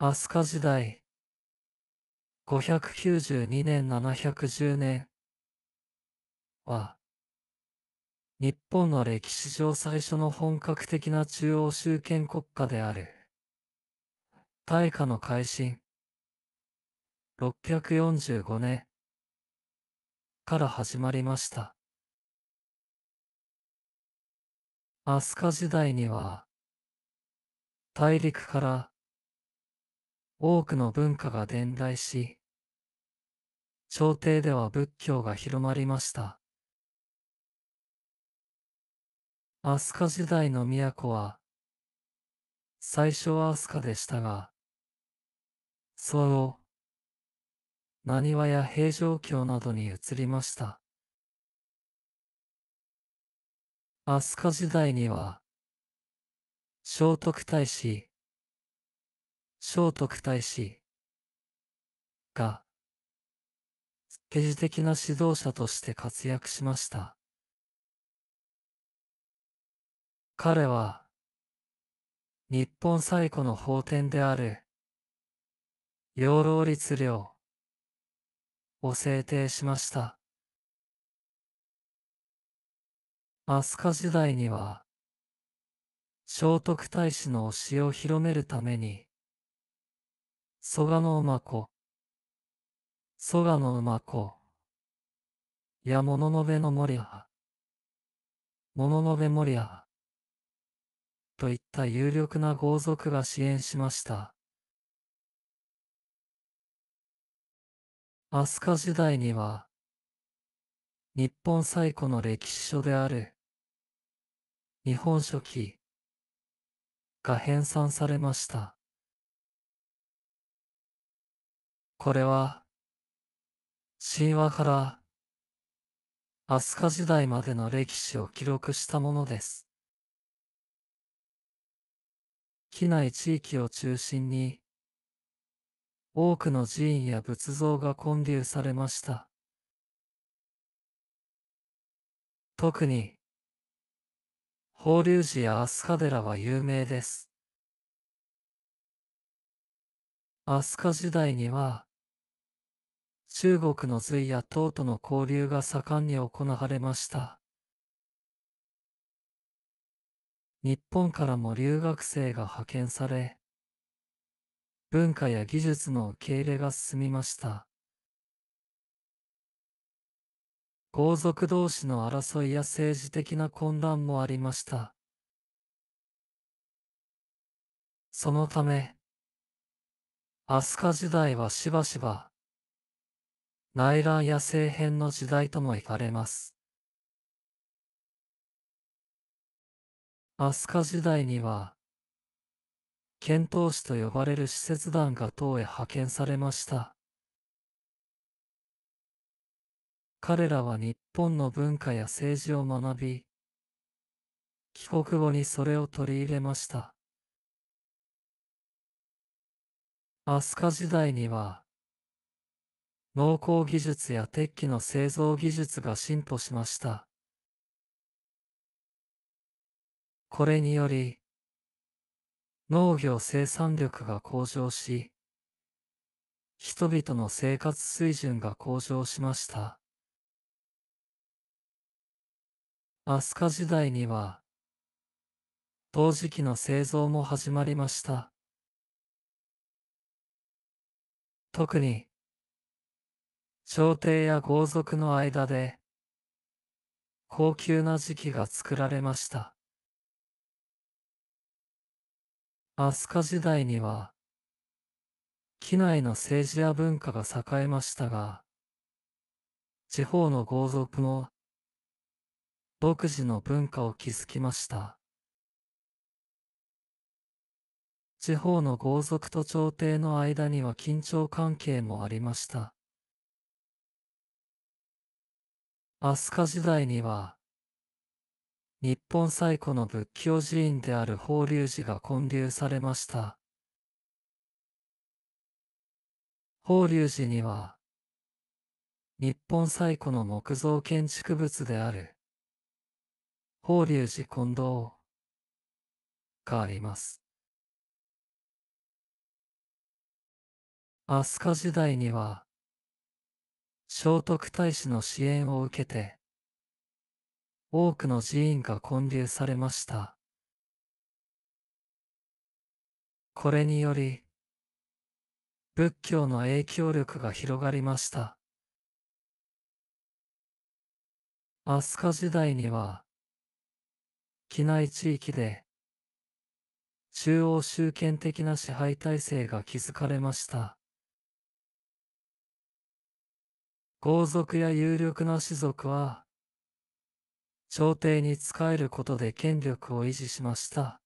飛鳥時代。592年710年は、日本の歴史上最初の本格的な中央集権国家である。大化の改新。645年から始まりました。飛鳥時代には、大陸から多くの文化が伝来し、朝廷では仏教が広まりました。飛鳥時代の都は、最初は飛鳥でしたが、その後、何話や平城京などに移りました。飛鳥時代には、聖徳太子、聖徳太子が、政治的な指導者として活躍しました。彼は、日本最古の法典である、養老律令を制定しました。飛鳥時代には、聖徳太子の教えを広めるために、空の馬子。空の馬子。やもののべのもりゃ。もののべもりといった有力な豪族が支援しました。飛鳥時代には、日本最古の歴史書である、日本書紀が編纂されました。これは、神話から、アスカ時代までの歴史を記録したものです。機内地域を中心に、多くの寺院や仏像が建立されました。特に、法隆寺やアスカ寺は有名です。アスカ時代には、中国の隋や唐との交流が盛んに行われました。日本からも留学生が派遣され、文化や技術の受け入れが進みました。豪族同士の争いや政治的な混乱もありました。そのため、飛鳥時代はしばしば、内乱や政変の時代ともいわれます。飛鳥時代には、遣唐使と呼ばれる使節団が唐へ派遣されました。彼らは日本の文化や政治を学び、帰国後にそれを取り入れました。飛鳥時代には、農耕技術や鉄器の製造技術が進歩しました。これにより、農業生産力が向上し、人々の生活水準が向上しました。飛鳥時代には、陶磁器の製造も始まりました。特に、朝廷や豪族の間で、高級な時期が作られました。飛鳥時代には、機内の政治や文化が栄えましたが、地方の豪族も、独自の文化を築きました。地方の豪族と朝廷の間には緊張関係もありました。飛鳥時代には、日本最古の仏教寺院である法隆寺が建立されました。法隆寺には、日本最古の木造建築物である、法隆寺近藤があります。飛鳥時代には、聖徳太子の支援を受けて、多くの寺院が建立されました。これにより、仏教の影響力が広がりました。飛鳥時代には、機内地域で、中央集権的な支配体制が築かれました。豪族や有力な士族は、朝廷に仕えることで権力を維持しました。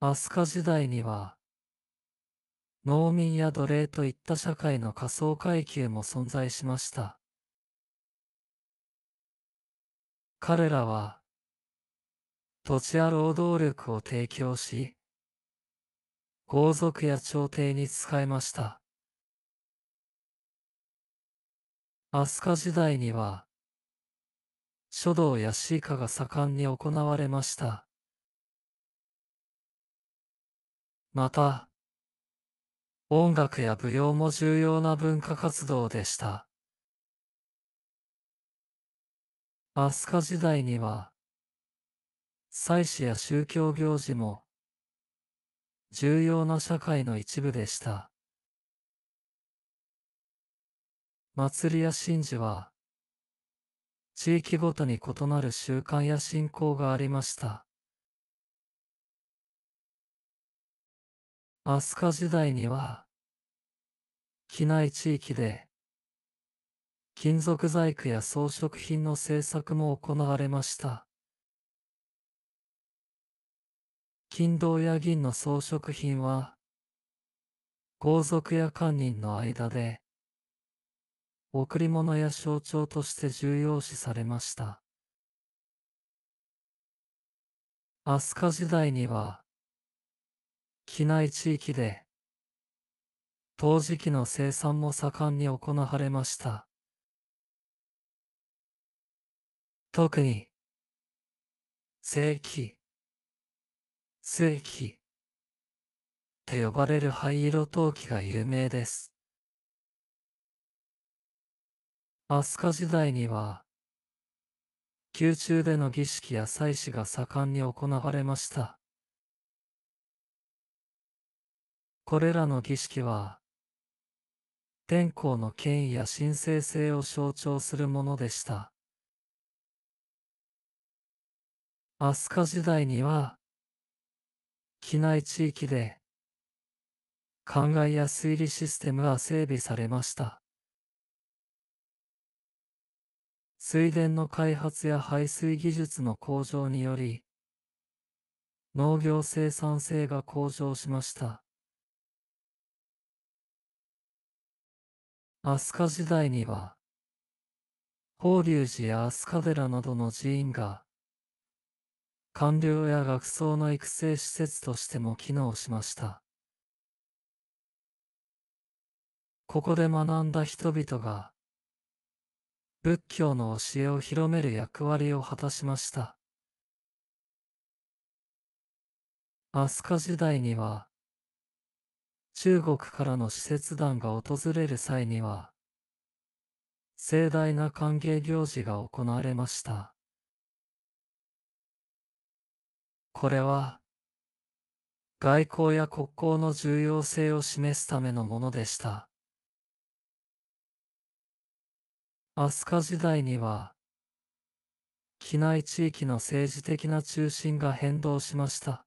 飛鳥時代には、農民や奴隷といった社会の仮想階級も存在しました。彼らは、土地や労働力を提供し、豪族や朝廷に仕えました。飛鳥時代には、書道や詩歌が盛んに行われました。また、音楽や舞踊も重要な文化活動でした。飛鳥時代には、祭祀や宗教行事も重要な社会の一部でした。祭りや神事は、地域ごとに異なる習慣や信仰がありました。飛鳥時代には、機内地域で、金属細工や装飾品の製作も行われました。金銅や銀の装飾品は、豪族や官人の間で、贈り物や象徴として重要視されました。飛鳥時代には、機内地域で、陶磁器の生産も盛んに行われました。特に、正規、正規って呼ばれる灰色陶器が有名です。飛鳥時代には、宮中での儀式や祭祀が盛んに行われました。これらの儀式は、天皇の権威や神聖性を象徴するものでした。飛鳥時代には、機内地域で、灌漑や推理システムは整備されました。水田の開発や排水技術の向上により、農業生産性が向上しました。飛鳥時代には、法隆寺や飛鳥寺などの寺院が、官僚や学僧の育成施設としても機能しました。ここで学んだ人々が、仏教の教えを広める役割を果たしました。飛鳥時代には、中国からの使節団が訪れる際には、盛大な歓迎行事が行われました。これは、外交や国交の重要性を示すためのものでした。飛鳥時代には、機内地域の政治的な中心が変動しました。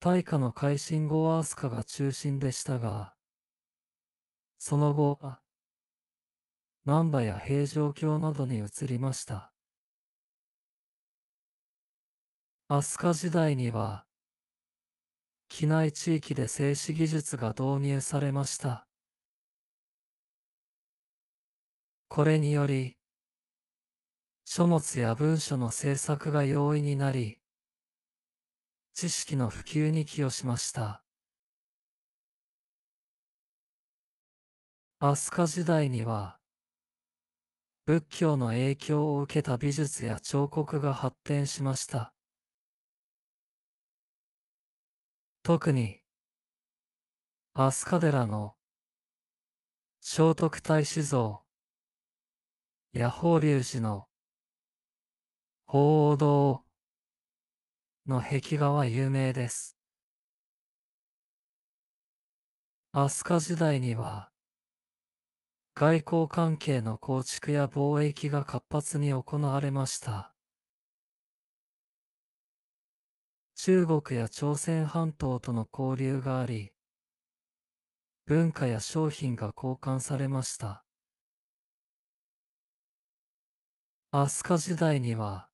大化の改新後はスカが中心でしたが、その後、南波や平城京などに移りました。飛鳥時代には、機内地域で静止技術が導入されました。これにより、書物や文書の制作が容易になり、知識の普及に寄与しました。飛鳥時代には、仏教の影響を受けた美術や彫刻が発展しました。特に、アスカ寺の聖徳太子像、ヤホー粒子の報道の壁画は有名です。飛鳥時代には、外交関係の構築や貿易が活発に行われました。中国や朝鮮半島との交流があり、文化や商品が交換されました。飛鳥時代には、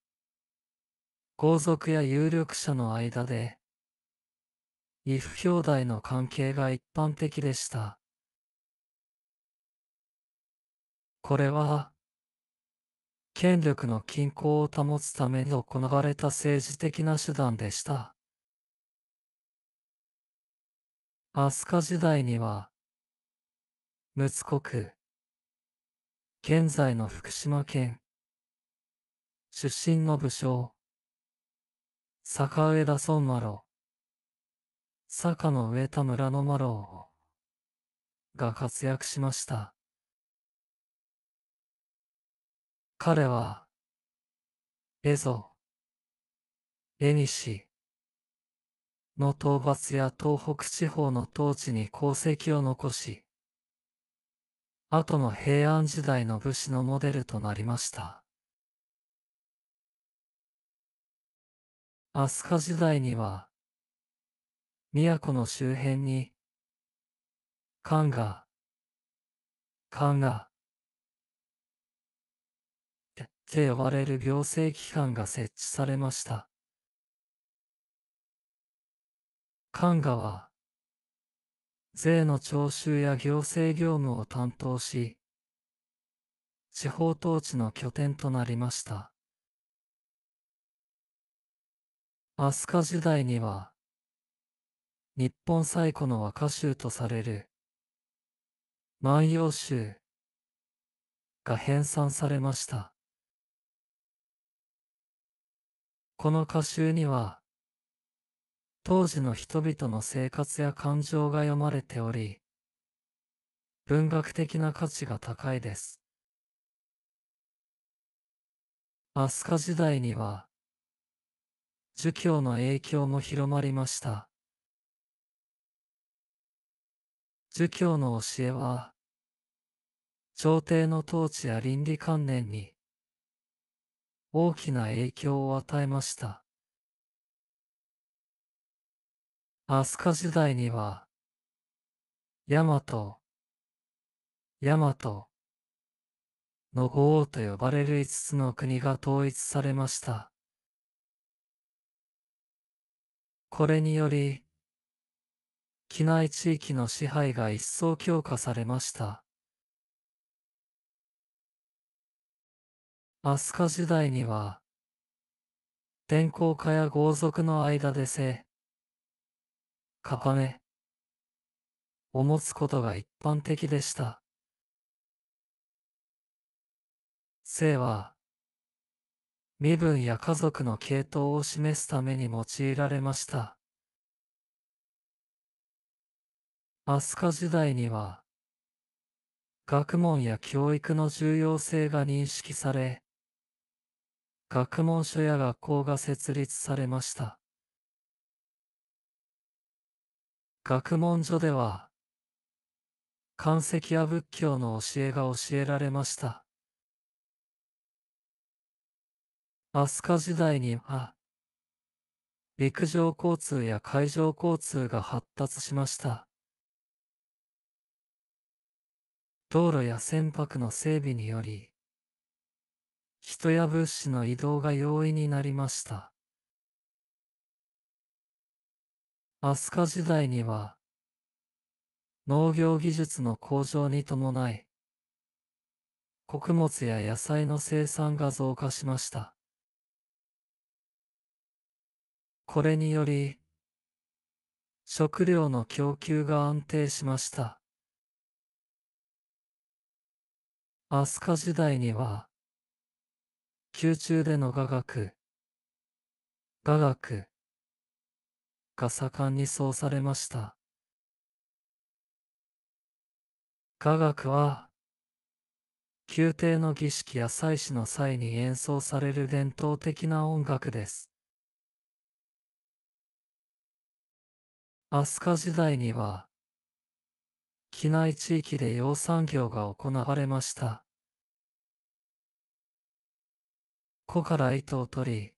豪族や有力者の間で、異父兄弟の関係が一般的でした。これは、権力の均衡を保つために行われた政治的な手段でした。飛鳥時代には、陸奥国、現在の福島県、出身の武将。坂上田孫麻呂。坂の植田村の麻呂が活躍しました。彼は、蝦夷、ニ西の討伐や東北地方の統治に功績を残し、後の平安時代の武士のモデルとなりました。飛鳥時代には、都の周辺に、漢が、漢が、って呼ばれる行政機関が設置されました。漢がは、税の徴収や行政業務を担当し、地方統治の拠点となりました。飛鳥時代には、日本最古の和歌集とされる、万葉集が編纂されました。この歌集には、当時の人々の生活や感情が読まれており、文学的な価値が高いです。飛鳥時代には、儒教の影響も広まりました。儒教の教えは、朝廷の統治や倫理観念に大きな影響を与えました。飛鳥時代には、ヤマト、ヤマトの五王と呼ばれる五つの国が統一されました。これにより、機内地域の支配が一層強化されました。飛鳥時代には、電候家や豪族の間でせ、かぱめ、を持つことが一般的でした。性は、身分や家族の系統を示すために用いられました。飛鳥時代には、学問や教育の重要性が認識され、学問所や学校が設立されました。学問所では、漢石や仏教の教えが教えられました。飛鳥時代には、陸上交通や海上交通が発達しました。道路や船舶の整備により、人や物資の移動が容易になりました。飛鳥時代には、農業技術の向上に伴い、穀物や野菜の生産が増加しました。これにより、食料の供給が安定しました。飛鳥時代には、宮中での雅楽、雅楽が盛んにそうされました。雅楽は、宮廷の儀式や祭祀の際に演奏される伝統的な音楽です。飛鳥時代には、機内地域で養蚕業が行われました。子から糸を取り、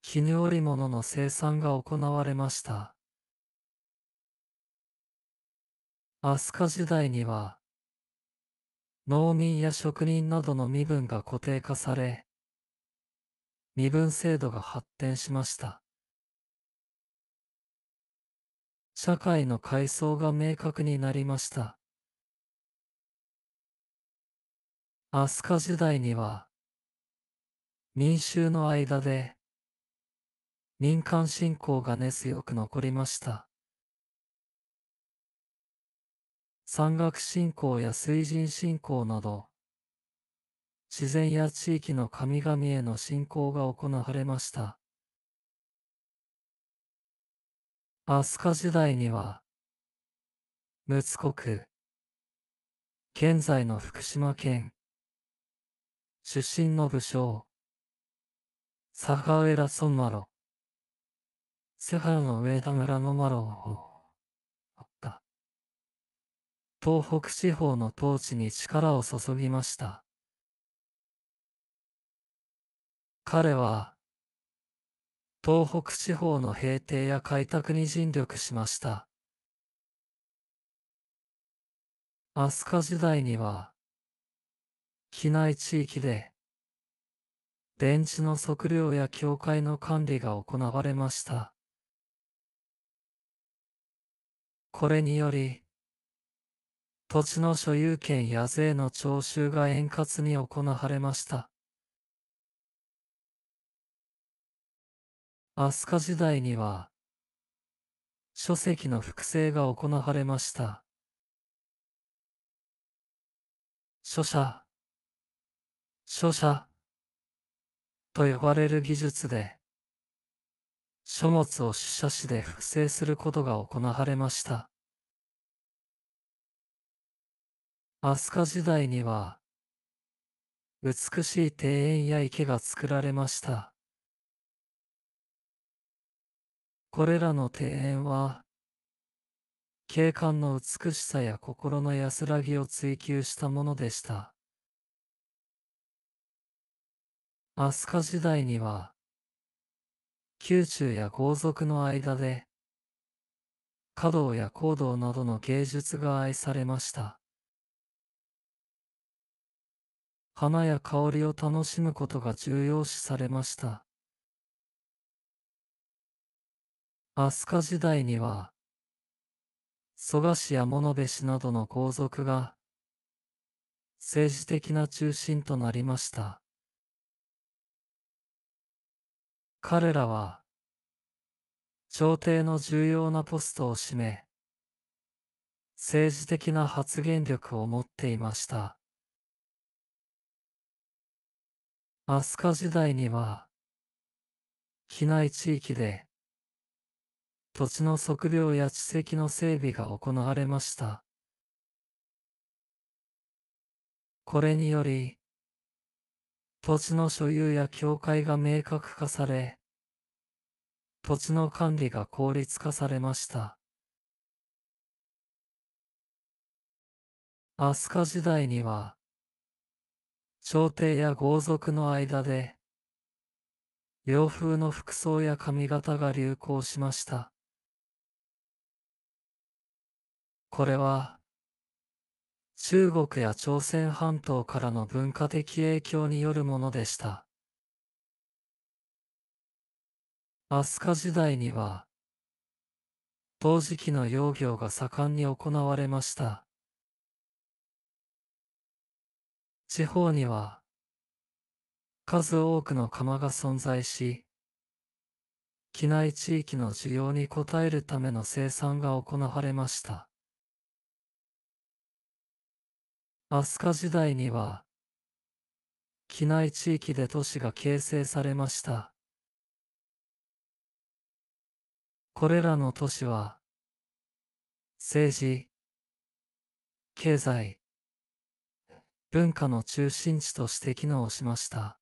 絹織物の生産が行われました。飛鳥時代には、農民や職人などの身分が固定化され、身分制度が発展しました。社会の階層が明確になりました。飛鳥時代には、民衆の間で、民間信仰が根強く残りました。山岳信仰や水神信仰など、自然や地域の神々への信仰が行われました。飛鳥時代には、陸奥国、現在の福島県、出身の武将、坂浦村麻呂、瀬原の上田村の麻呂を、あった。東北地方の統治に力を注ぎました。彼は、東北地方の平定や開拓に尽力しました。飛鳥時代には、機内地域で、電池の測量や境界の管理が行われました。これにより、土地の所有権や税の徴収が円滑に行われました。飛鳥時代には、書籍の複製が行われました。書写、書写と呼ばれる技術で、書物を主写紙で複製することが行われました。飛鳥時代には、美しい庭園や池が作られました。これらの庭園は、景観の美しさや心の安らぎを追求したものでした。飛鳥時代には、宮中や豪族の間で、華道や行動などの芸術が愛されました。花や香りを楽しむことが重要視されました。飛鳥時代には、蘇我氏や物部氏などの皇族が、政治的な中心となりました。彼らは、朝廷の重要なポストを占め、政治的な発言力を持っていました。飛鳥時代には、機内地域で、土地の測量や地籍の整備が行われました。これにより、土地の所有や境界が明確化され、土地の管理が効率化されました。飛鳥時代には、朝廷や豪族の間で、洋風の服装や髪型が流行しました。これは、中国や朝鮮半島からの文化的影響によるものでした。飛鳥時代には、陶磁器の養業が盛んに行われました。地方には、数多くの窯が存在し、機内地域の需要に応えるための生産が行われました。飛鳥時代には、機内地域で都市が形成されました。これらの都市は、政治、経済、文化の中心地として機能しました。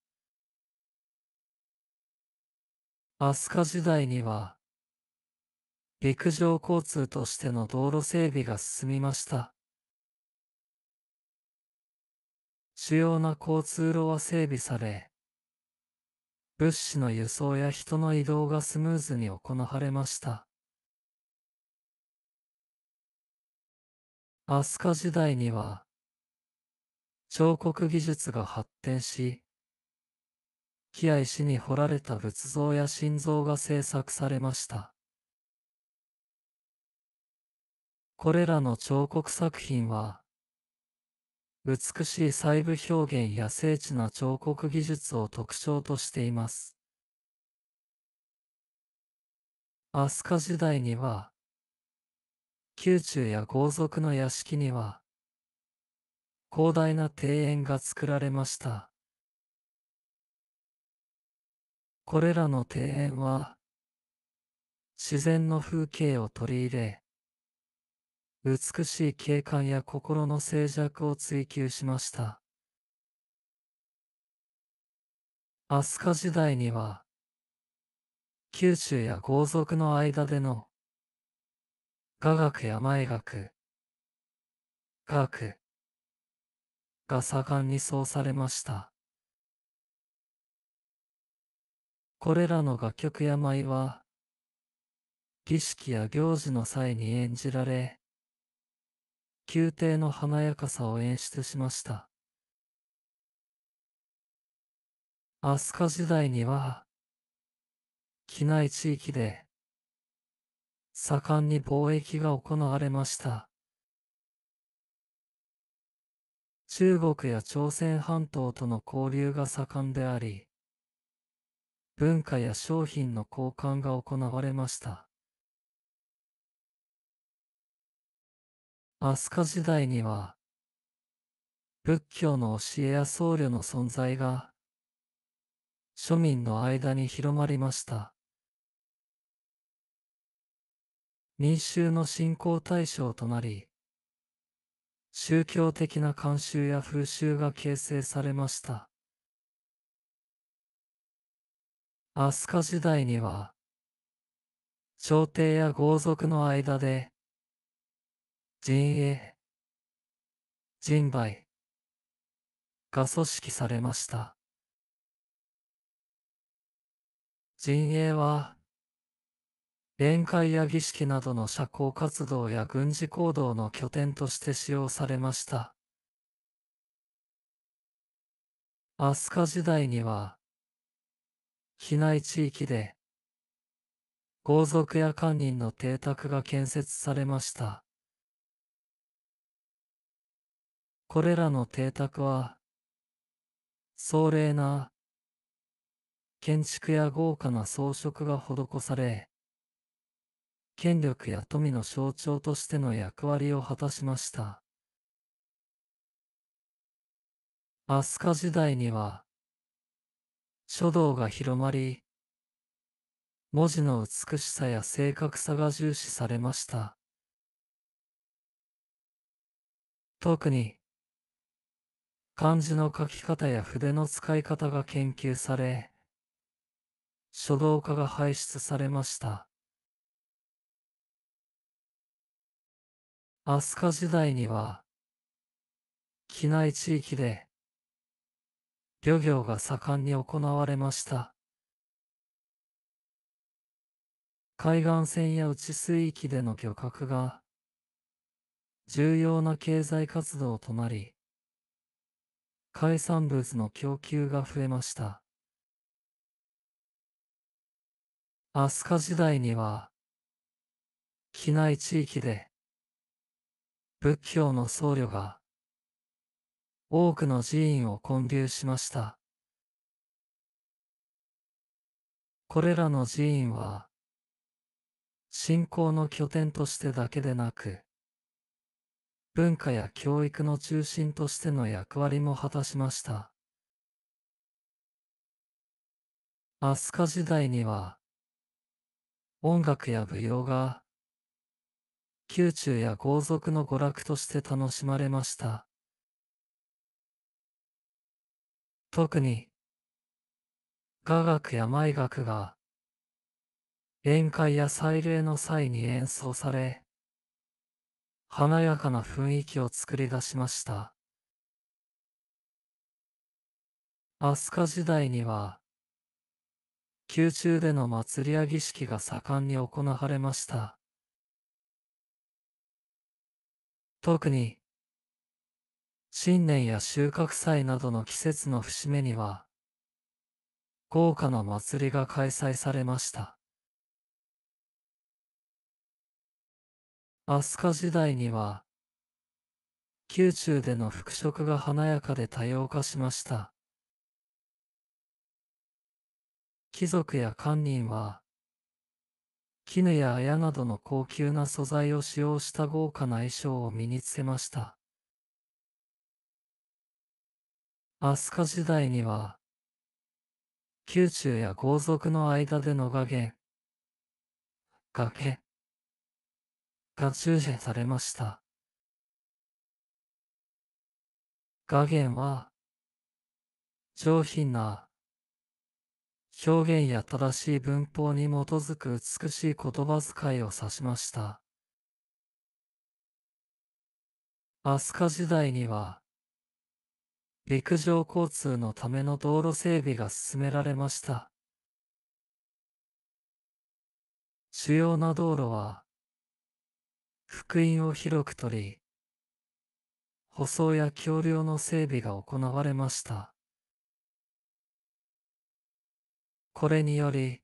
飛鳥時代には、陸上交通としての道路整備が進みました。主要な交通路は整備され、物資の輸送や人の移動がスムーズに行われました。アスカ時代には、彫刻技術が発展し、木や石に彫られた仏像や心臓が制作されました。これらの彫刻作品は、美しい細部表現や精緻な彫刻技術を特徴としています。飛鳥時代には、宮中や豪族の屋敷には、広大な庭園が作られました。これらの庭園は、自然の風景を取り入れ、美しい景観や心の静寂を追求しました。飛鳥時代には、九州や豪族の間での、雅楽や舞楽、楽が盛んに奏されました。これらの楽曲や舞は、儀式や行事の際に演じられ、宮廷の華やかさを演出しました。飛鳥時代には、機内地域で、盛んに貿易が行われました。中国や朝鮮半島との交流が盛んであり、文化や商品の交換が行われました。飛鳥時代には、仏教の教えや僧侶の存在が、庶民の間に広まりました。民衆の信仰対象となり、宗教的な慣習や風習が形成されました。飛鳥時代には、朝廷や豪族の間で、陣営、人売が組織されました。陣営は、宴会や儀式などの社交活動や軍事行動の拠点として使用されました。飛鳥時代には、避内地域で、豪族や官人の邸宅が建設されました。これらの邸宅は、壮麗な建築や豪華な装飾が施され、権力や富の象徴としての役割を果たしました。飛鳥時代には、書道が広まり、文字の美しさや正確さが重視されました。特に、漢字の書き方や筆の使い方が研究され、書道家が輩出されました。飛鳥時代には、機内地域で、漁業が盛んに行われました。海岸線や内水域での漁獲が、重要な経済活動となり、海産物の供給が増えました。飛鳥時代には、機内地域で、仏教の僧侶が、多くの寺院を建立しました。これらの寺院は、信仰の拠点としてだけでなく、文化や教育の中心としての役割も果たしました。飛鳥時代には、音楽や舞踊が、宮中や豪族の娯楽として楽しまれました。特に、雅楽や舞楽が、宴会や祭礼の際に演奏され、華やかな雰囲気を作り出しました。飛鳥時代には、宮中での祭りや儀式が盛んに行われました。特に、新年や収穫祭などの季節の節目には、豪華な祭りが開催されました。飛鳥時代には、宮中での服飾が華やかで多様化しました。貴族や官人は、絹や綾などの高級な素材を使用した豪華な衣装を身につけました。飛鳥時代には、宮中や豪族の間での画源、崖、が中正されました。画言は、上品な表現や正しい文法に基づく美しい言葉遣いを指しました。飛鳥時代には、陸上交通のための道路整備が進められました。主要な道路は、福音を広く取り、舗装や橋梁の整備が行われました。これにより、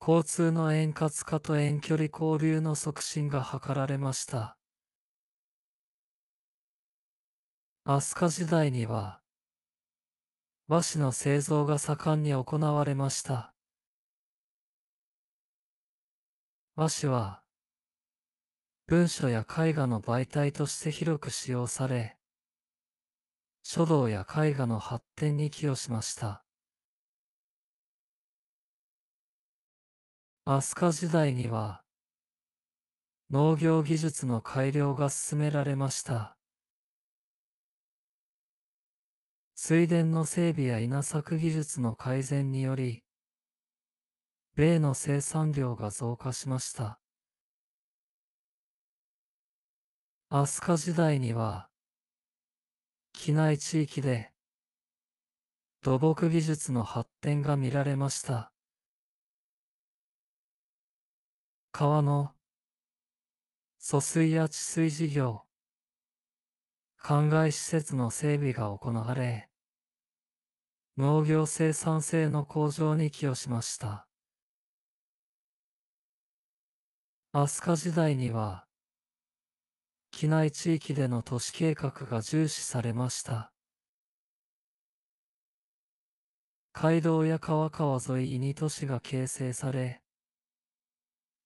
交通の円滑化と遠距離交流の促進が図られました。飛鳥時代には、和紙の製造が盛んに行われました。和紙は、文書や絵画の媒体として広く使用され、書道や絵画の発展に寄与しました。飛鳥時代には、農業技術の改良が進められました。水田の整備や稲作技術の改善により、米の生産量が増加しました。飛鳥時代には、機内地域で、土木技術の発展が見られました。川の疎水や治水事業、灌漑施設の整備が行われ、農業生産性の向上に寄与しました。飛鳥時代には、機内地域での都市計画が重視されました。街道や川川沿いに都市が形成され、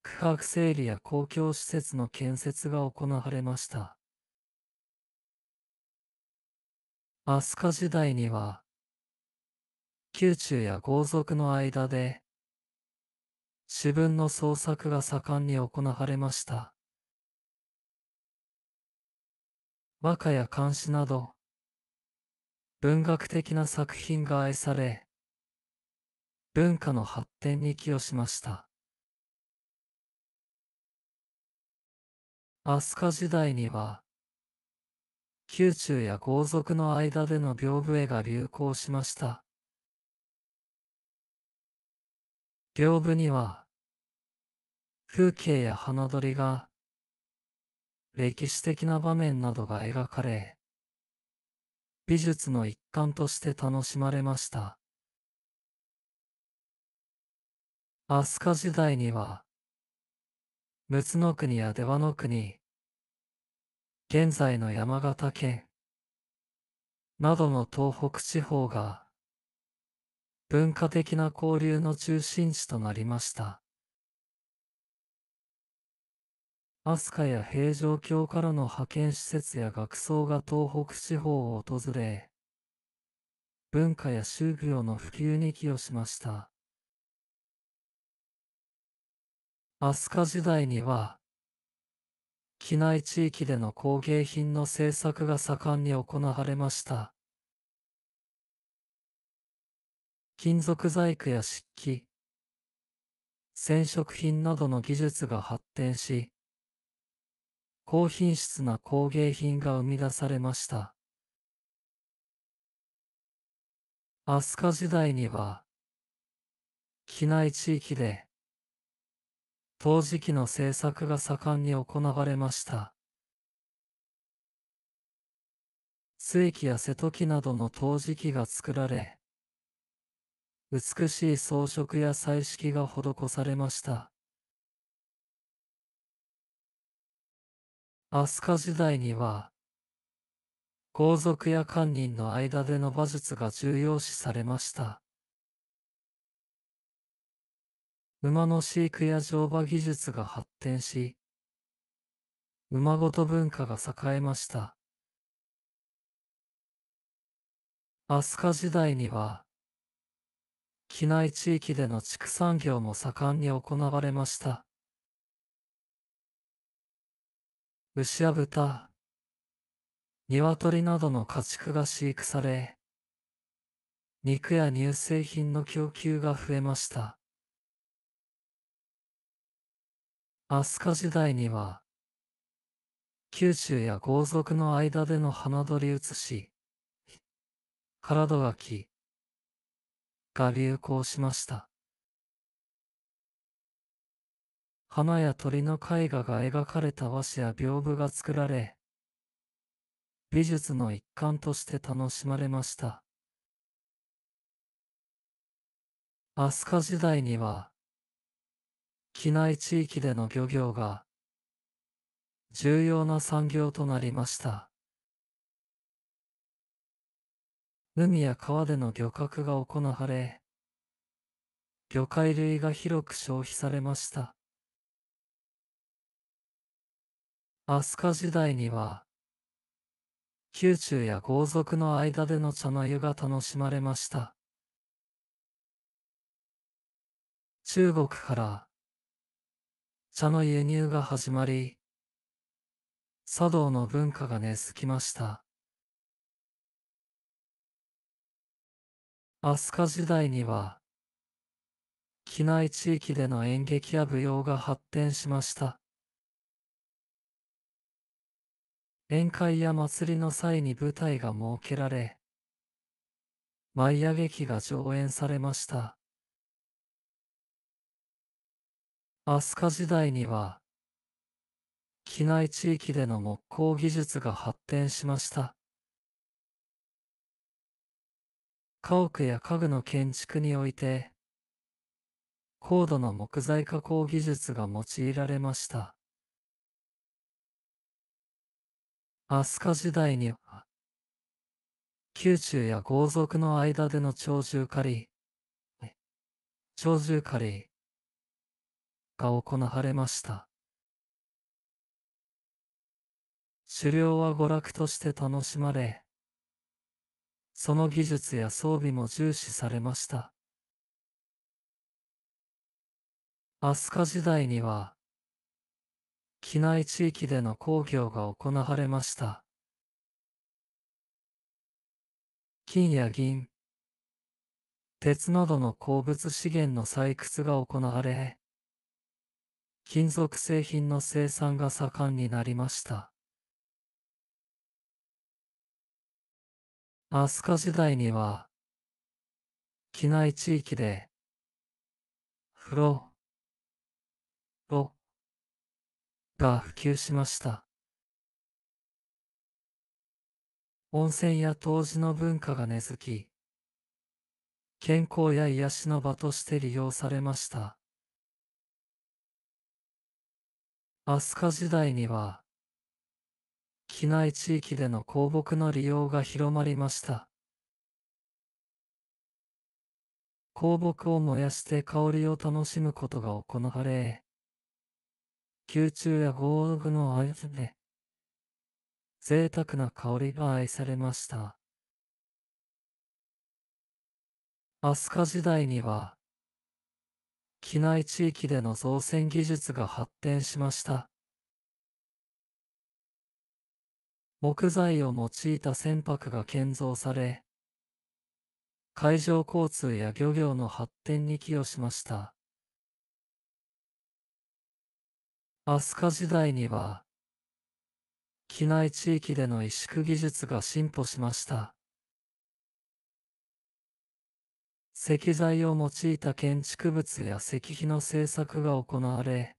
区画整理や公共施設の建設が行われました。飛鳥時代には、宮中や豪族の間で、私分の創作が盛んに行われました。和歌や漢詩など、文学的な作品が愛され、文化の発展に寄与しました。飛鳥時代には、宮中や豪族の間での屏風絵が流行しました。屏風には、風景や花鳥が、歴史的な場面などが描かれ、美術の一環として楽しまれました。飛鳥時代には、陸奥の国や出羽の国、現在の山形県、などの東北地方が、文化的な交流の中心地となりました。アスカや平城京からの派遣施設や学僧が東北地方を訪れ、文化や宗教の普及に寄与しました。飛鳥時代には、機内地域での工芸品の制作が盛んに行われました。金属細工や漆器、染色品などの技術が発展し、高品質な工芸品が生み出されました。飛鳥時代には、機内地域で、陶磁器の製作が盛んに行われました。水器や瀬戸器などの陶磁器が作られ、美しい装飾や彩色が施されました。飛鳥時代には、皇族や官人の間での馬術が重要視されました。馬の飼育や乗馬技術が発展し、馬ごと文化が栄えました。飛鳥時代には、機内地域での畜産業も盛んに行われました。牛や豚、鶏などの家畜が飼育され、肉や乳製品の供給が増えました。飛鳥時代には、宮中や豪族の間での花取り移し、体がき、が流行しました。花や鳥の絵画が描かれた和紙や屏風が作られ、美術の一環として楽しまれました。飛鳥時代には、機内地域での漁業が重要な産業となりました。海や川での漁獲が行われ、魚介類が広く消費されました。飛鳥時代には、宮中や豪族の間での茶の湯が楽しまれました。中国から茶の輸入が始まり、茶道の文化が根付きました。飛鳥時代には、機内地域での演劇や舞踊が発展しました。宴会や祭りの際に舞台が設けられ、舞い上げ劇が上演されました。飛鳥時代には、機内地域での木工技術が発展しました。家屋や家具の建築において、高度な木材加工技術が用いられました。飛鳥時代には、宮中や豪族の間での長寿狩り、長寿狩りが行われました。狩猟は娯楽として楽しまれ、その技術や装備も重視されました。飛鳥時代には、機内地域での工業が行われました。金や銀、鉄などの鉱物資源の採掘が行われ、金属製品の生産が盛んになりました。飛鳥時代には、機内地域で、風呂、炉、が普及しました。温泉や湯治の文化が根付き、健康や癒しの場として利用されました。飛鳥時代には、機内地域での香木の利用が広まりました。香木を燃やして香りを楽しむことが行われ、宮中や豪族の合図で、贅沢な香りが愛されました。飛鳥時代には、機内地域での造船技術が発展しました。木材を用いた船舶が建造され、海上交通や漁業の発展に寄与しました。飛鳥時代には、機内地域での萎縮技術が進歩しました。石材を用いた建築物や石碑の製作が行われ、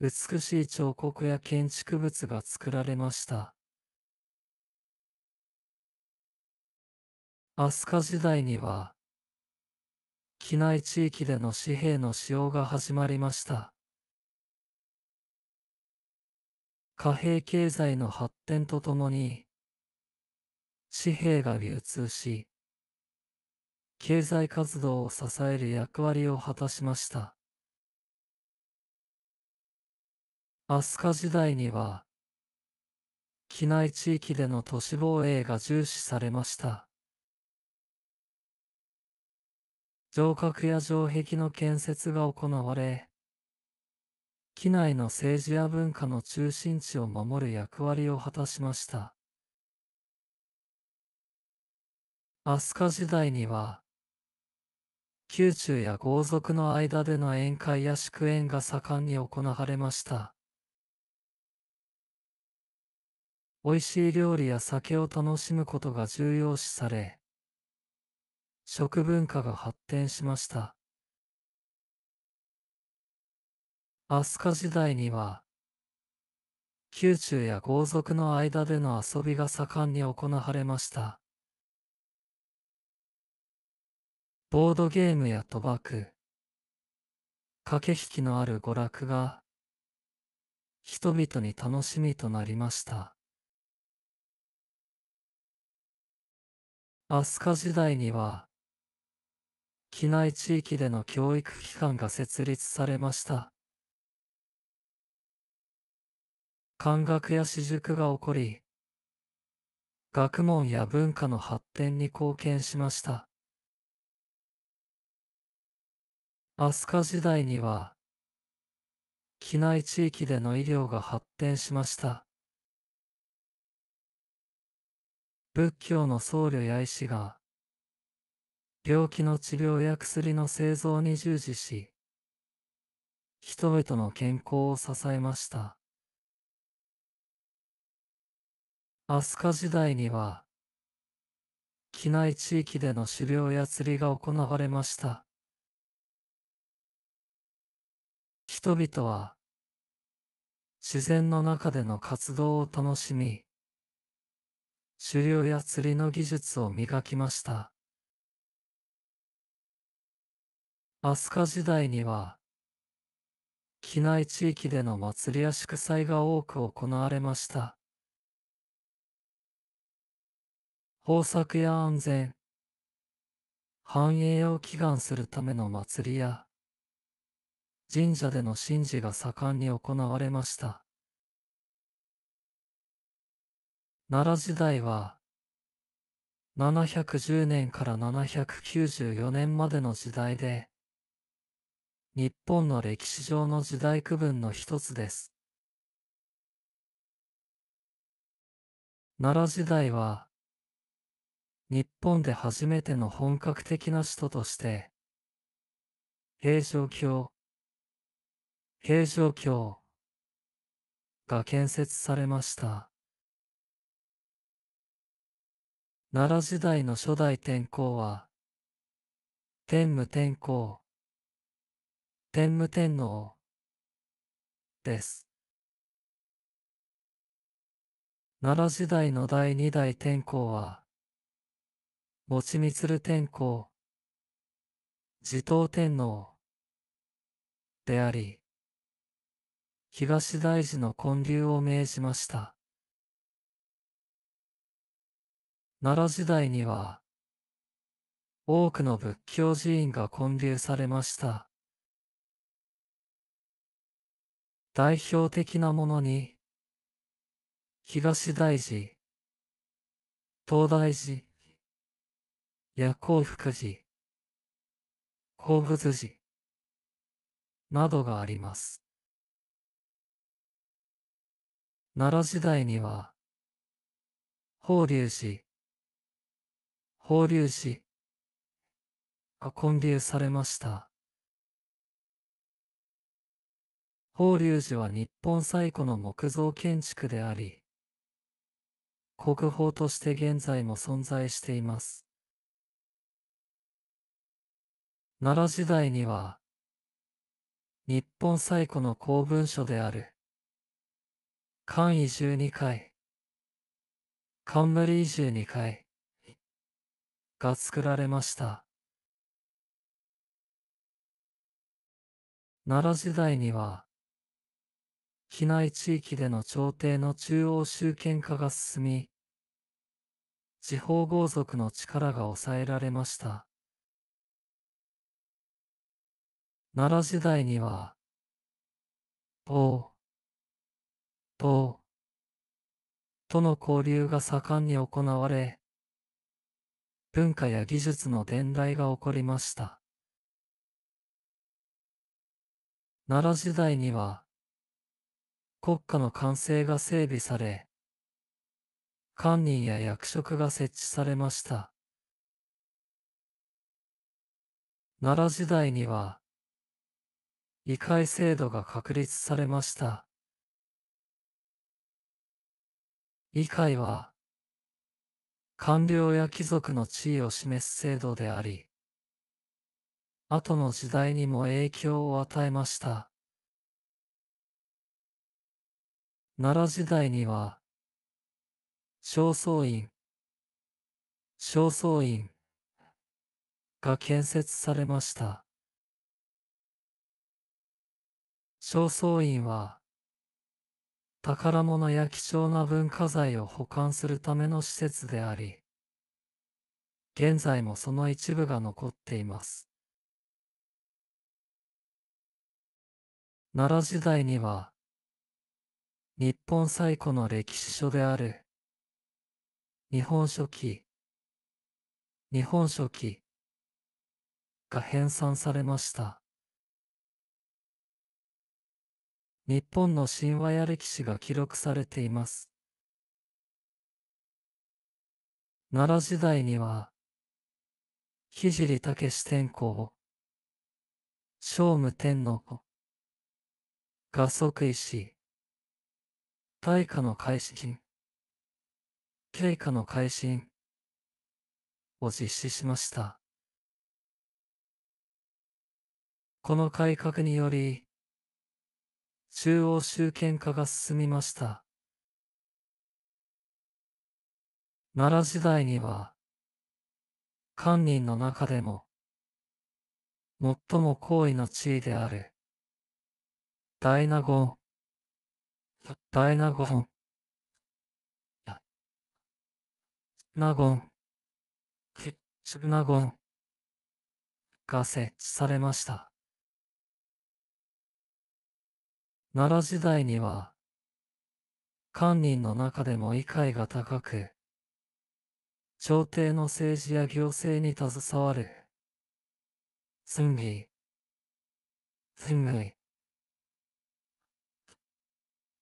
美しい彫刻や建築物が作られました。飛鳥時代には、機内地域での紙幣の使用が始まりました。貨幣経済の発展とともに、紙幣が流通し、経済活動を支える役割を果たしました。飛鳥時代には、機内地域での都市防衛が重視されました。城郭や城壁の建設が行われ、機内の政治や文化の中心地を守る役割を果たしました。飛鳥時代には、宮中や豪族の間での宴会や祝宴が盛んに行われました。美味しい料理や酒を楽しむことが重要視され、食文化が発展しました。飛鳥時代には、宮中や豪族の間での遊びが盛んに行われました。ボードゲームや賭博、駆け引きのある娯楽が、人々に楽しみとなりました。飛鳥時代には、機内地域での教育機関が設立されました。感覚や私塾が起こり、学問や文化の発展に貢献しました。飛鳥時代には、機内地域での医療が発展しました。仏教の僧侶や医師が、病気の治療や薬の製造に従事し、人々の健康を支えました。飛鳥時代には、機内地域での狩猟や釣りが行われました。人々は、自然の中での活動を楽しみ、狩猟や釣りの技術を磨きました。飛鳥時代には、機内地域での祭りや祝祭が多く行われました。豊作や安全、繁栄を祈願するための祭りや、神社での神事が盛んに行われました。奈良時代は、710年から794年までの時代で、日本の歴史上の時代区分の一つです。奈良時代は、日本で初めての本格的な首都として、平城京、平城京が建設されました。奈良時代の初代天皇は、天武天皇、天武天皇です。奈良時代の第二代天皇は、持ちみつる天皇、持統天皇であり、東大寺の建立を命じました。奈良時代には、多くの仏教寺院が建立されました。代表的なものに、東大寺、東大寺、夜光福寺、甲府寺、などがあります。奈良時代には、法隆寺、法隆寺が建立されました。法隆寺は日本最古の木造建築であり、国宝として現在も存在しています。奈良時代には、日本最古の公文書である、漢移十二回、冠移1二回が作られました。奈良時代には、機内地域での朝廷の中央集権化が進み、地方豪族の力が抑えられました。奈良時代には、と、と、との交流が盛んに行われ、文化や技術の伝来が起こりました。奈良時代には、国家の完成が整備され、官人や役職が設置されました。奈良時代には、議会制度が確立されました。議会は、官僚や貴族の地位を示す制度であり、後の時代にも影響を与えました。奈良時代には、正倉院、正倉院が建設されました。正倉院は、宝物や貴重な文化財を保管するための施設であり、現在もその一部が残っています。奈良時代には、日本最古の歴史書である、日本書紀、日本書紀が編纂されました。日本の神話や歴史が記録されています。奈良時代には、聖武天皇、聖武天皇、が即位し、大化の改新、慶化の改新を実施しました。この改革により、中央集権化が進みました。奈良時代には、官人の中でも、最も高位の地位である、大納言、大納言、納言、中納言、が設置されました。奈良時代には、官人の中でも位階が高く、朝廷の政治や行政に携わる、寸義、寸類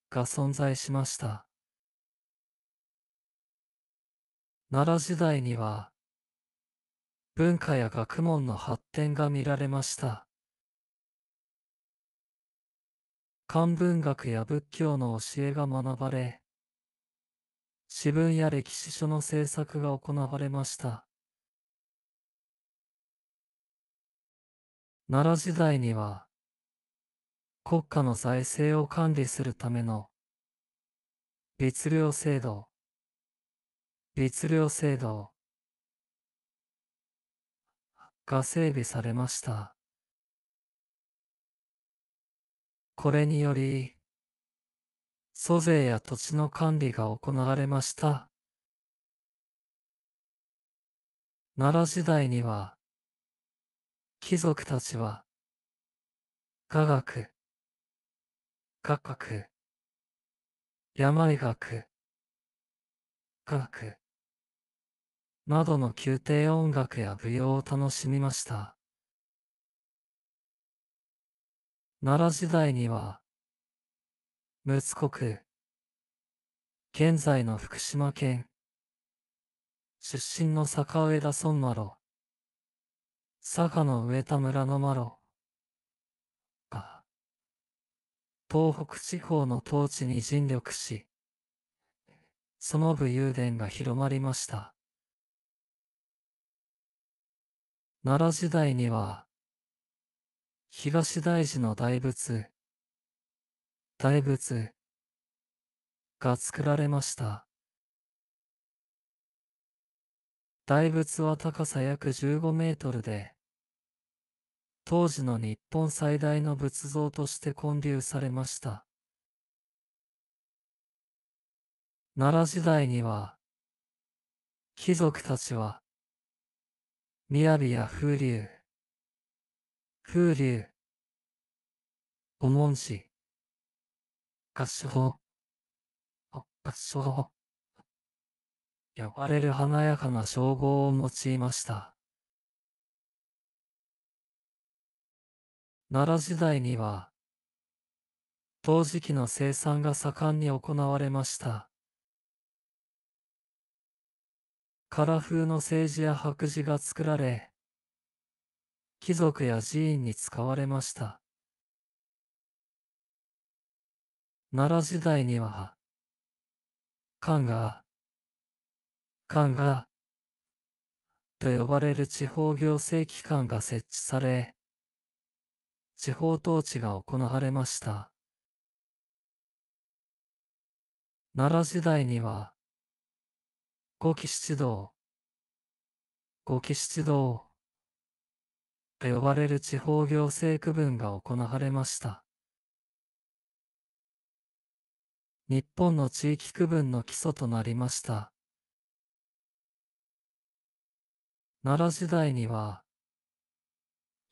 が存在しました。奈良時代には、文化や学問の発展が見られました。漢文学や仏教の教えが学ばれ、詩文や歴史書の制作が行われました。奈良時代には、国家の財政を管理するための、律令制度、律令制度が整備されました。これにより、租税や土地の管理が行われました。奈良時代には、貴族たちは、科学、科学、病学、科学、などの宮廷音楽や舞踊を楽しみました。奈良時代には、陸奥国、現在の福島県、出身の坂上田村麻呂、坂の上田村の麻呂が、東北地方の統治に尽力し、その武勇伝が広まりました。奈良時代には、東大寺の大仏、大仏が作られました。大仏は高さ約15メートルで、当時の日本最大の仏像として建立されました。奈良時代には、貴族たちは、雅や風流、風流。古文字。合唱。合唱。呼ばれる華やかな称号を用いました。奈良時代には、陶磁器の生産が盛んに行われました。唐風の青磁や白磁が作られ、貴族や寺院に使われました。奈良時代には、漢が、漢が、と呼ばれる地方行政機関が設置され、地方統治が行われました。奈良時代には、五期七道、五期七道、と呼ばれる地方行政区分が行われました。日本の地域区分の基礎となりました。奈良時代には、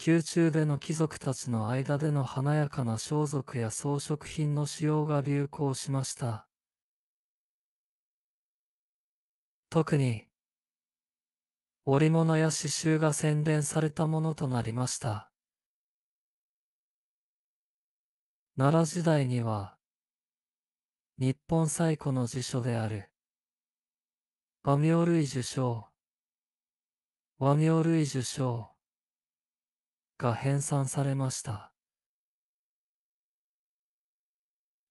宮中での貴族たちの間での華やかな装束や装飾品の使用が流行しました。特に、織物や刺繍が洗練されたものとなりました。奈良時代には、日本最古の辞書である、和名類受賞、和名類受賞が編纂されました。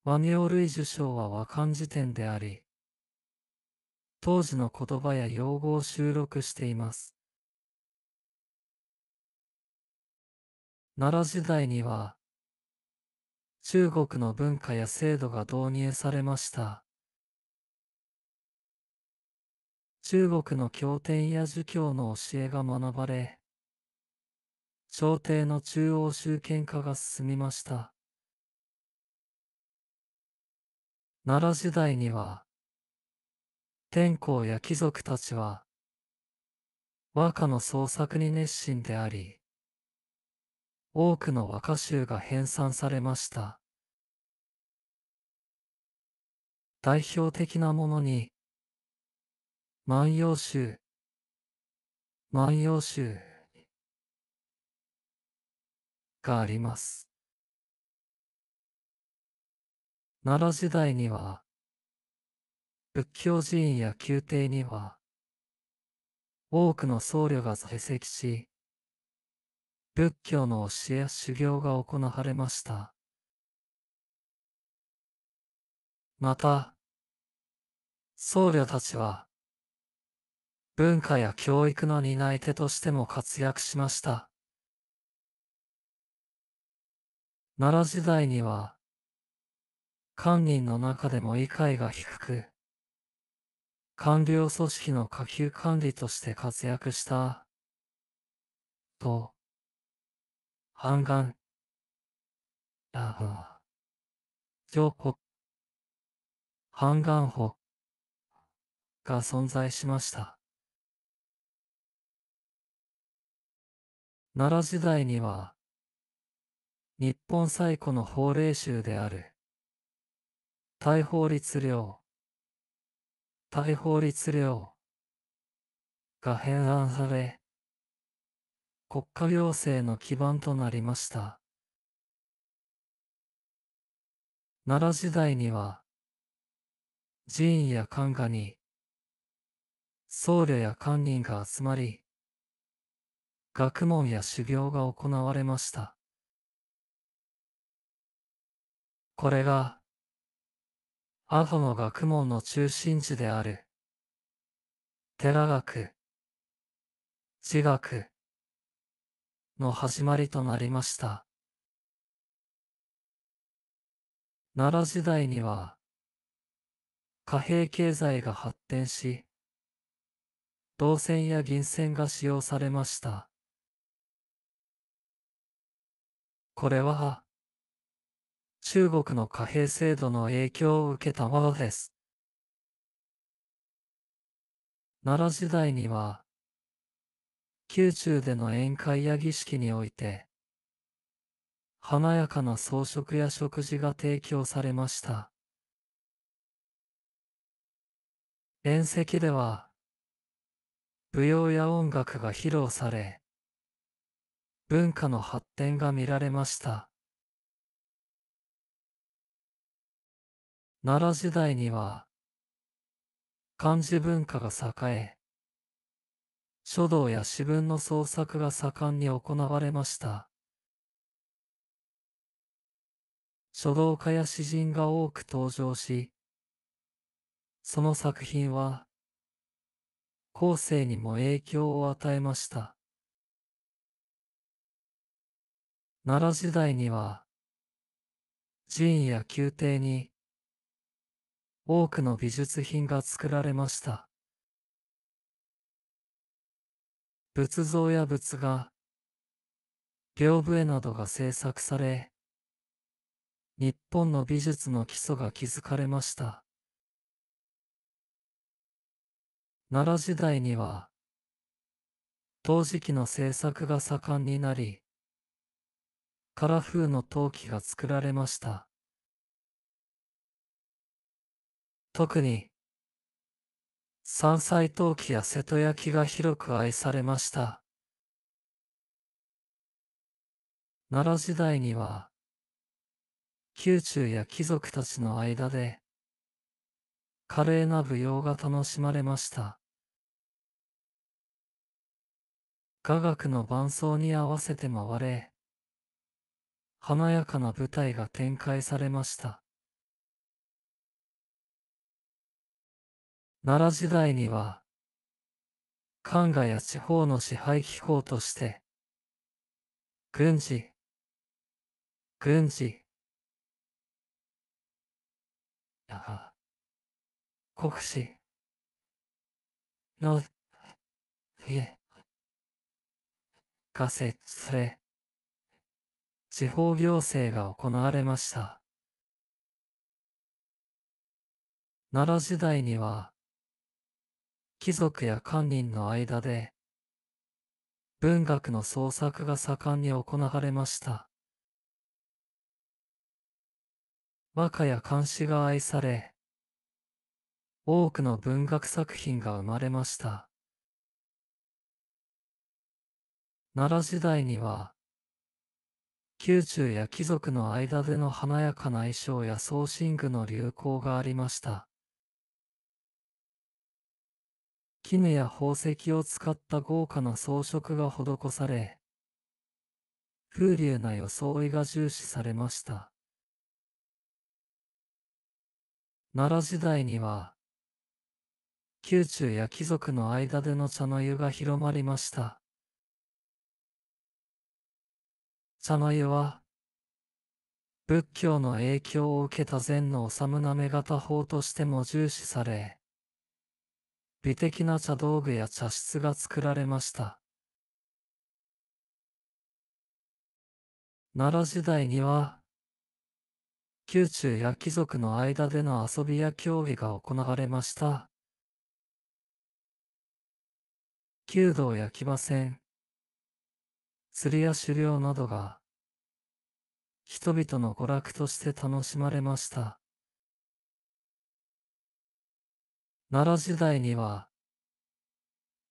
和名類受賞は和漢辞典であり、当時の言葉や用語を収録しています。奈良時代には、中国の文化や制度が導入されました。中国の経典や儒教の教えが学ばれ、朝廷の中央集権化が進みました。奈良時代には、天皇や貴族たちは、和歌の創作に熱心であり、多くの和歌集が編纂されました。代表的なものに、万葉集、万葉集があります。奈良時代には、仏教寺院や宮廷には、多くの僧侶が在籍し、仏教の教えや修行が行われました。また、僧侶たちは、文化や教育の担い手としても活躍しました。奈良時代には、官人の中でも位階が低く、官僚組織の下級管理として活躍した。と、半眼。ああ。上国、半眼法が存在しました。奈良時代には、日本最古の法令集である、大法律令、大法律令が返案され、国家行政の基盤となりました。奈良時代には、寺院や官下に、僧侶や官人が集まり、学問や修行が行われました。これが、アホモ学問の中心地である。寺学、地学の始まりとなりました。奈良時代には、貨幣経済が発展し、銅線や銀線が使用されました。これは、中国の貨幣制度の影響を受けたものです。奈良時代には、宮中での宴会や儀式において、華やかな装飾や食事が提供されました。宴席では、舞踊や音楽が披露され、文化の発展が見られました。奈良時代には、漢字文化が栄え、書道や詩文の創作が盛んに行われました。書道家や詩人が多く登場し、その作品は、後世にも影響を与えました。奈良時代には、寺院や宮廷に、多くの美術品が作られました。仏像や仏画、屏風絵などが制作され、日本の美術の基礎が築かれました。奈良時代には、陶磁器の制作が盛んになり、カラフーの陶器が作られました。特に、山菜陶器や瀬戸焼が広く愛されました。奈良時代には、宮中や貴族たちの間で、華麗な舞踊が楽しまれました。雅楽の伴奏に合わせて回れ、華やかな舞台が展開されました。奈良時代には、官画や地方の支配機構として、軍事、軍事、国史の、いえ、が設置され、地方行政が行われました。奈良時代には、貴族や官人の間で、文学の創作が盛んに行われました。和歌や漢詩が愛され、多くの文学作品が生まれました。奈良時代には、宮中や貴族の間での華やかな衣装や装身具の流行がありました。絹や宝石を使った豪華な装飾が施され、風流な装いが重視されました。奈良時代には、宮中や貴族の間での茶の湯が広まりました。茶の湯は、仏教の影響を受けた禅の修なめ方法としても重視され、美的な茶道具や茶室が作られました。奈良時代には、宮中や貴族の間での遊びや競技が行われました。弓道や騎馬戦、釣りや狩猟などが、人々の娯楽として楽しまれました。奈良時代には、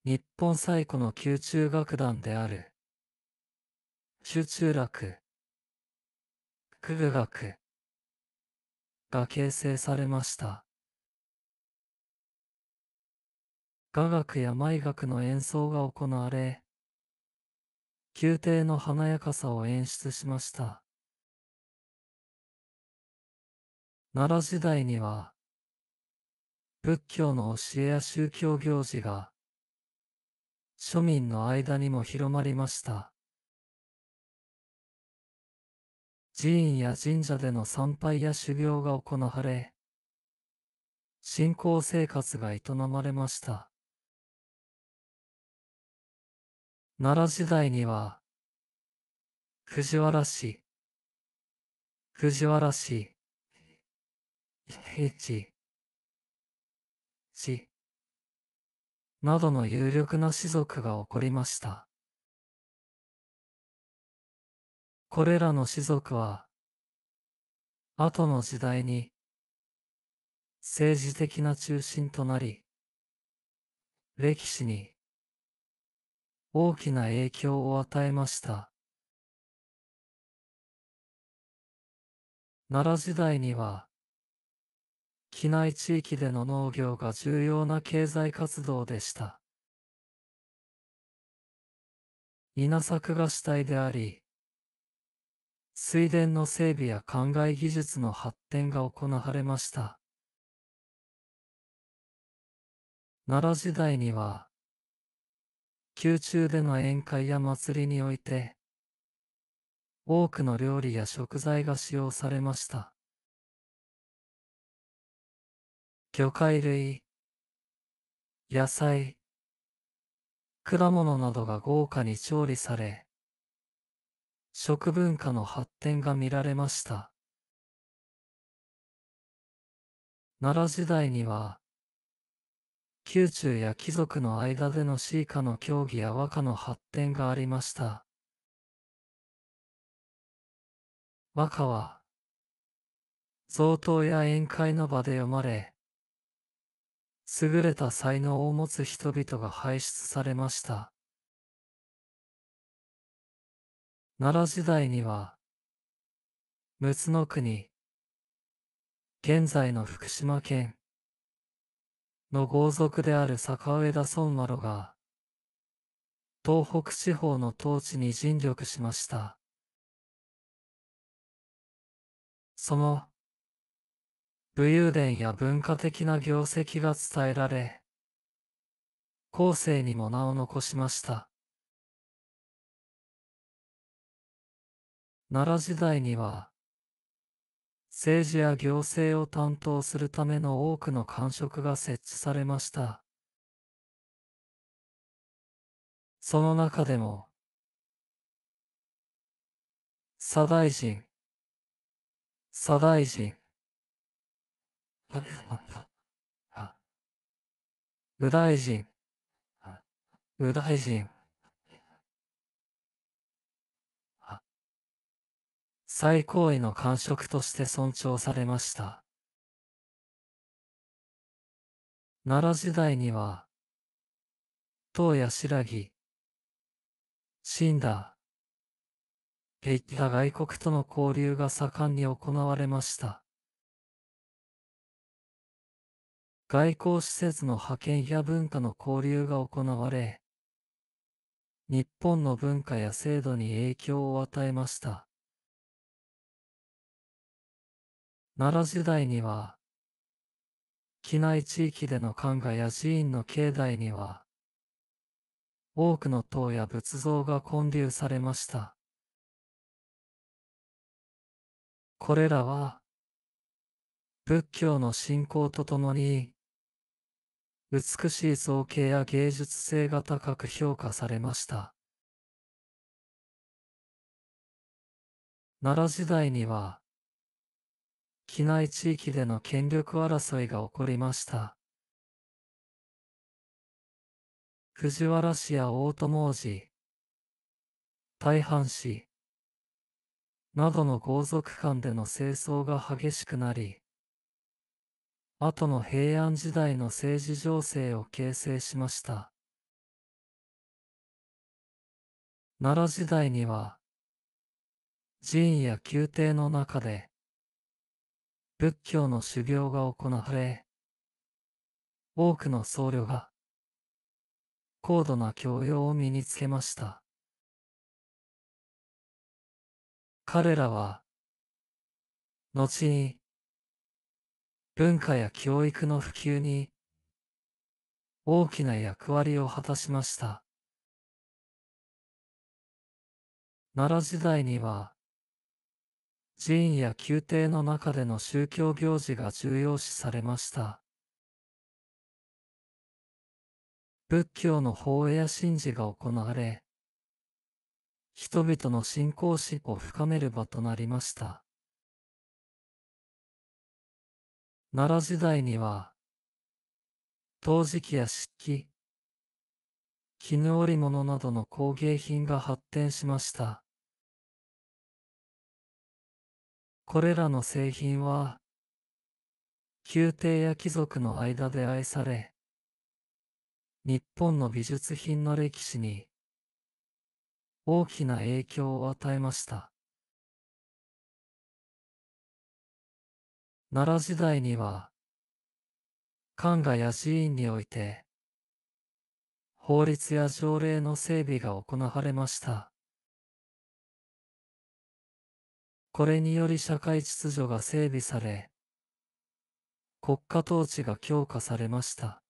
日本最古の宮中楽団である、集中楽、空部楽が形成されました。雅楽や舞楽の演奏が行われ、宮廷の華やかさを演出しました。奈良時代には、仏教の教えや宗教行事が、庶民の間にも広まりました。寺院や神社での参拝や修行が行われ、信仰生活が営まれました。奈良時代には、藤原氏、藤原氏、平地、などの有力な士族が起こりました。これらの士族は、後の時代に政治的な中心となり、歴史に大きな影響を与えました。奈良時代には、機内地域での農業が重要な経済活動でした。稲作が主体であり、水田の整備や灌漑技術の発展が行われました。奈良時代には、宮中での宴会や祭りにおいて、多くの料理や食材が使用されました。魚介類、野菜、果物などが豪華に調理され、食文化の発展が見られました。奈良時代には、宮中や貴族の間でのシ歌カの競技や和歌の発展がありました。和歌は、贈答や宴会の場で読まれ、優れた才能を持つ人々が輩出されました。奈良時代には、陸奥国、現在の福島県の豪族である坂上田孫麻呂が、東北地方の統治に尽力しました。その武勇伝や文化的な業績が伝えられ、後世にも名を残しました。奈良時代には、政治や行政を担当するための多くの官職が設置されました。その中でも、左大臣、左大臣、右大臣、右大臣、最高位の官職として尊重されました。奈良時代には、東や白木、死んだ、平気が外国との交流が盛んに行われました。外交施設の派遣や文化の交流が行われ、日本の文化や制度に影響を与えました。奈良時代には、畿内地域での漢画や寺院の境内には、多くの塔や仏像が建立されました。これらは、仏教の信仰とともに、美しい造形や芸術性が高く評価されました。奈良時代には、機内地域での権力争いが起こりました。藤原氏や大友子、大藩氏、などの豪族間での清掃が激しくなり、後の平安時代の政治情勢を形成しました。奈良時代には、寺院や宮廷の中で、仏教の修行が行われ、多くの僧侶が、高度な教養を身につけました。彼らは、後に、文化や教育の普及に大きな役割を果たしました。奈良時代には、寺院や宮廷の中での宗教行事が重要視されました。仏教の法営や神事が行われ、人々の信仰心を深める場となりました。奈良時代には、陶磁器や漆器、絹織物などの工芸品が発展しました。これらの製品は、宮廷や貴族の間で愛され、日本の美術品の歴史に大きな影響を与えました。奈良時代には、官が野市院において、法律や条例の整備が行われました。これにより社会秩序が整備され、国家統治が強化されました。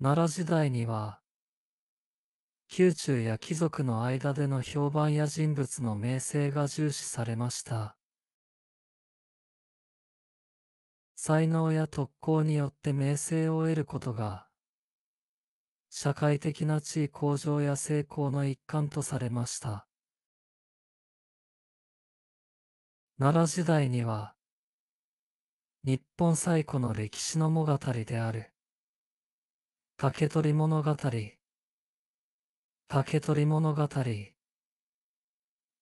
奈良時代には、宮中や貴族の間での評判や人物の名声が重視されました。才能や特攻によって名声を得ることが、社会的な地位向上や成功の一環とされました。奈良時代には、日本最古の歴史の物語である、竹取物語、竹取物語、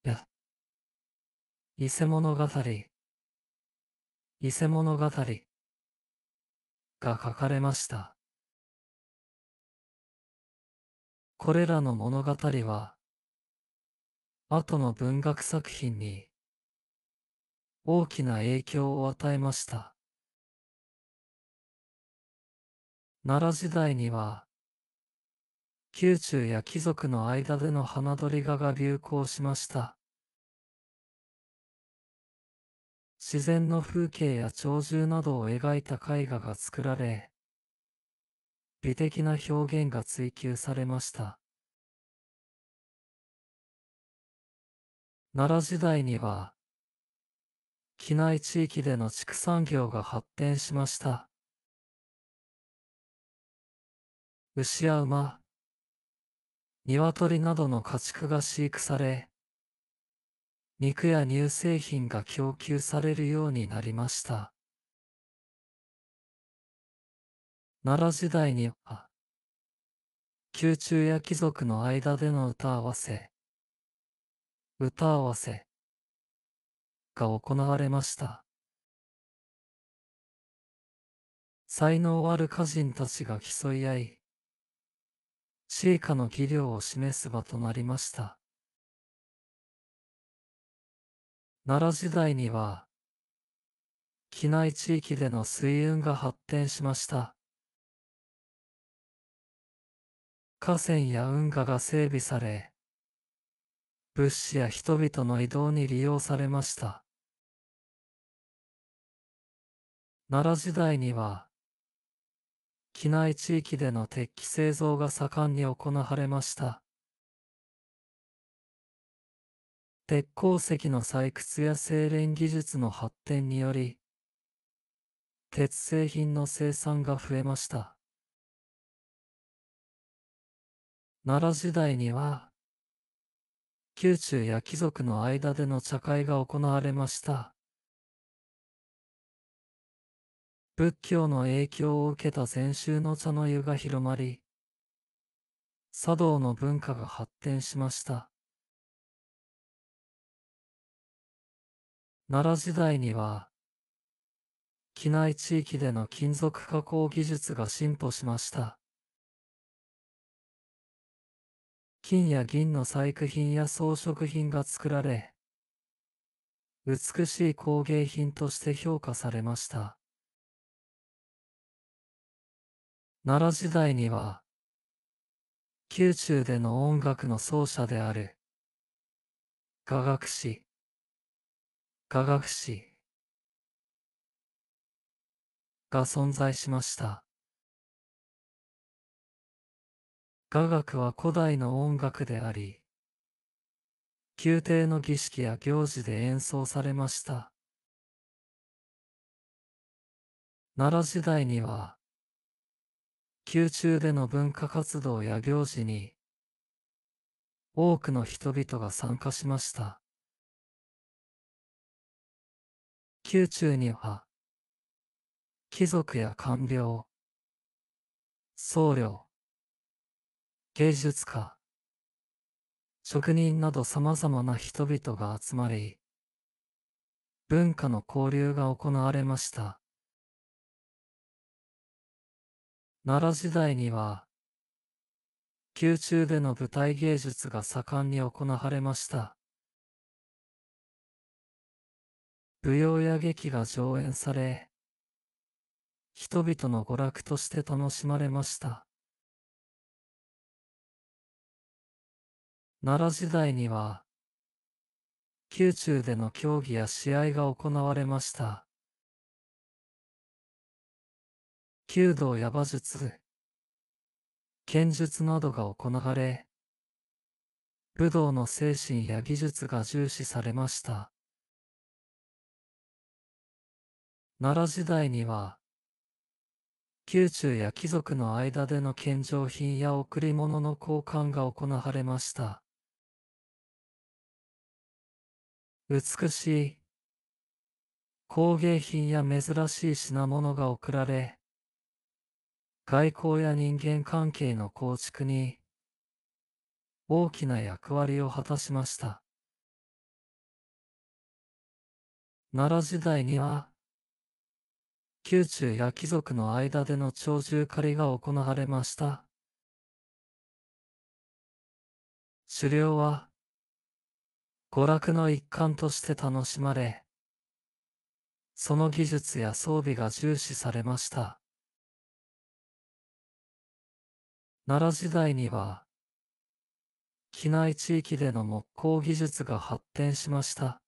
や、伊勢物語、伊勢物語が書かれました。これらの物語は、後の文学作品に大きな影響を与えました。奈良時代には、宮中や貴族の間での花鳥画が流行しました。自然の風景や鳥獣などを描いた絵画が作られ、美的な表現が追求されました。奈良時代には、機内地域での畜産業が発展しました。牛や馬、鶏などの家畜が飼育され、肉や乳製品が供給されるようになりました。奈良時代には、宮中や貴族の間での歌合わせ、歌合わせが行われました。才能ある歌人たちが競い合い、シーカの技量を示す場となりました。奈良時代には、畿内地域での水運が発展しました。河川や運河が整備され、物資や人々の移動に利用されました。奈良時代には、機内地域での鉄器製造が盛んに行われました。鉄鉱石の採掘や精錬技術の発展により、鉄製品の生産が増えました。奈良時代には、宮中や貴族の間での茶会が行われました。仏教の影響を受けた禅宗の茶の湯が広まり、茶道の文化が発展しました。奈良時代には、機内地域での金属加工技術が進歩しました。金や銀の細工品や装飾品が作られ、美しい工芸品として評価されました。奈良時代には、宮中での音楽の奏者である、雅楽師、科学史が存在しました。雅楽は古代の音楽であり、宮廷の儀式や行事で演奏されました。奈良時代には、宮中での文化活動や行事に、多くの人々が参加しました。宮中には、貴族や官僚、僧侶、芸術家、職人など様々な人々が集まり、文化の交流が行われました。奈良時代には、宮中での舞台芸術が盛んに行われました。舞踊や劇が上演され、人々の娯楽として楽しまれました。奈良時代には、宮中での競技や試合が行われました。弓道や馬術、剣術などが行われ、武道の精神や技術が重視されました。奈良時代には、宮中や貴族の間での献上品や贈り物の交換が行われました。美しい工芸品や珍しい品物が贈られ、外交や人間関係の構築に大きな役割を果たしました。奈良時代には、宮中や貴族の間での鳥獣狩りが行われました。狩猟は、娯楽の一環として楽しまれ、その技術や装備が重視されました。奈良時代には、機内地域での木工技術が発展しました。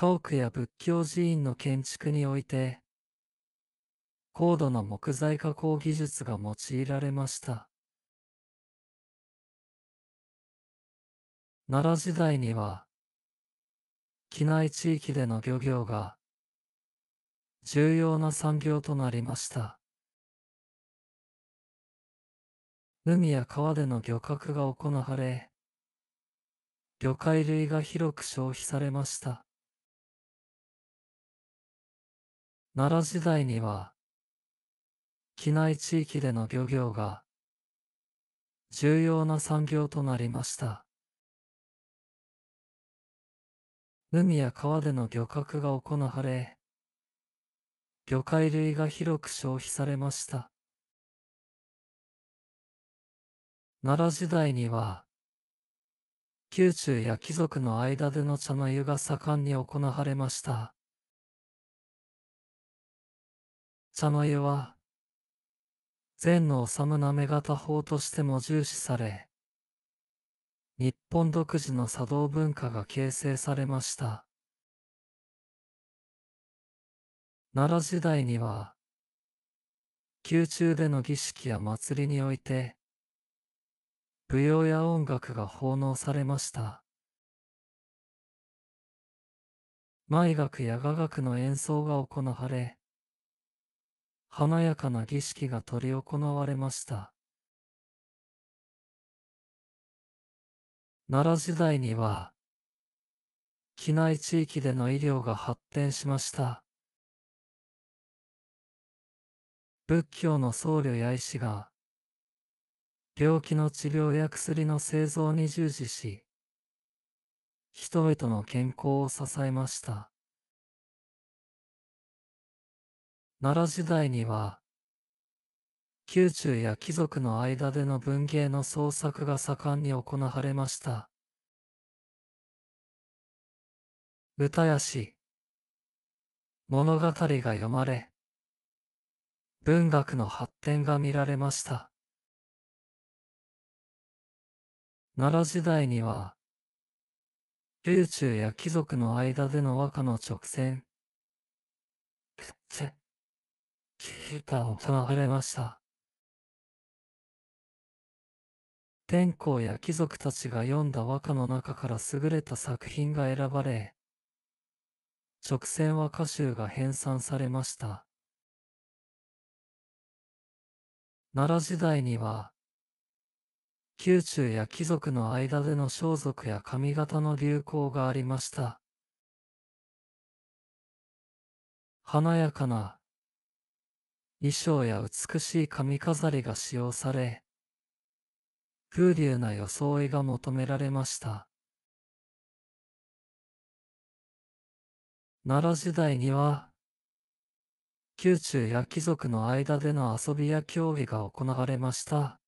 家屋や仏教寺院の建築において、高度な木材加工技術が用いられました。奈良時代には、機内地域での漁業が重要な産業となりました。海や川での漁獲が行われ、魚介類が広く消費されました。奈良時代には、畿内地域での漁業が、重要な産業となりました。海や川での漁獲が行われ、魚介類が広く消費されました。奈良時代には、宮中や貴族の間での茶の湯が盛んに行われました。茶の湯は、禅の治むなめ方法としても重視され、日本独自の茶道文化が形成されました。奈良時代には、宮中での儀式や祭りにおいて、舞踊や音楽が奉納されました。舞楽や雅楽の演奏が行われ、華やかな儀式が執り行われました。奈良時代には、機内地域での医療が発展しました。仏教の僧侶や医師が、病気の治療や薬の製造に従事し、人々の健康を支えました。奈良時代には、宮中や貴族の間での文芸の創作が盛んに行われました。歌や詩、物語が読まれ、文学の発展が見られました。奈良時代には、宮中や貴族の間での和歌の直線、危機感を賜れました。天皇や貴族たちが読んだ和歌の中から優れた作品が選ばれ、直線和歌集が編纂されました。奈良時代には、宮中や貴族の間での装束や髪型の流行がありました。華やかな衣装や美しい髪飾りが使用され、風流な装いが求められました。奈良時代には、宮中や貴族の間での遊びや競技が行われました。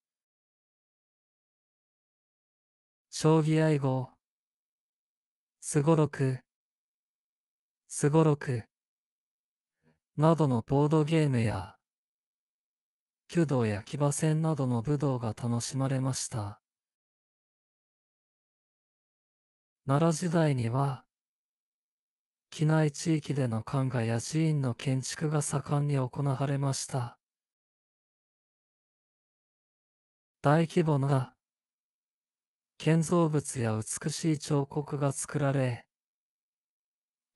将棋愛護、すごろく、すごろく、などのボードゲームや、弓道や騎馬戦などの武道が楽しまれました。奈良時代には、機内地域での漢画や寺院の建築が盛んに行われました。大規模な建造物や美しい彫刻が作られ、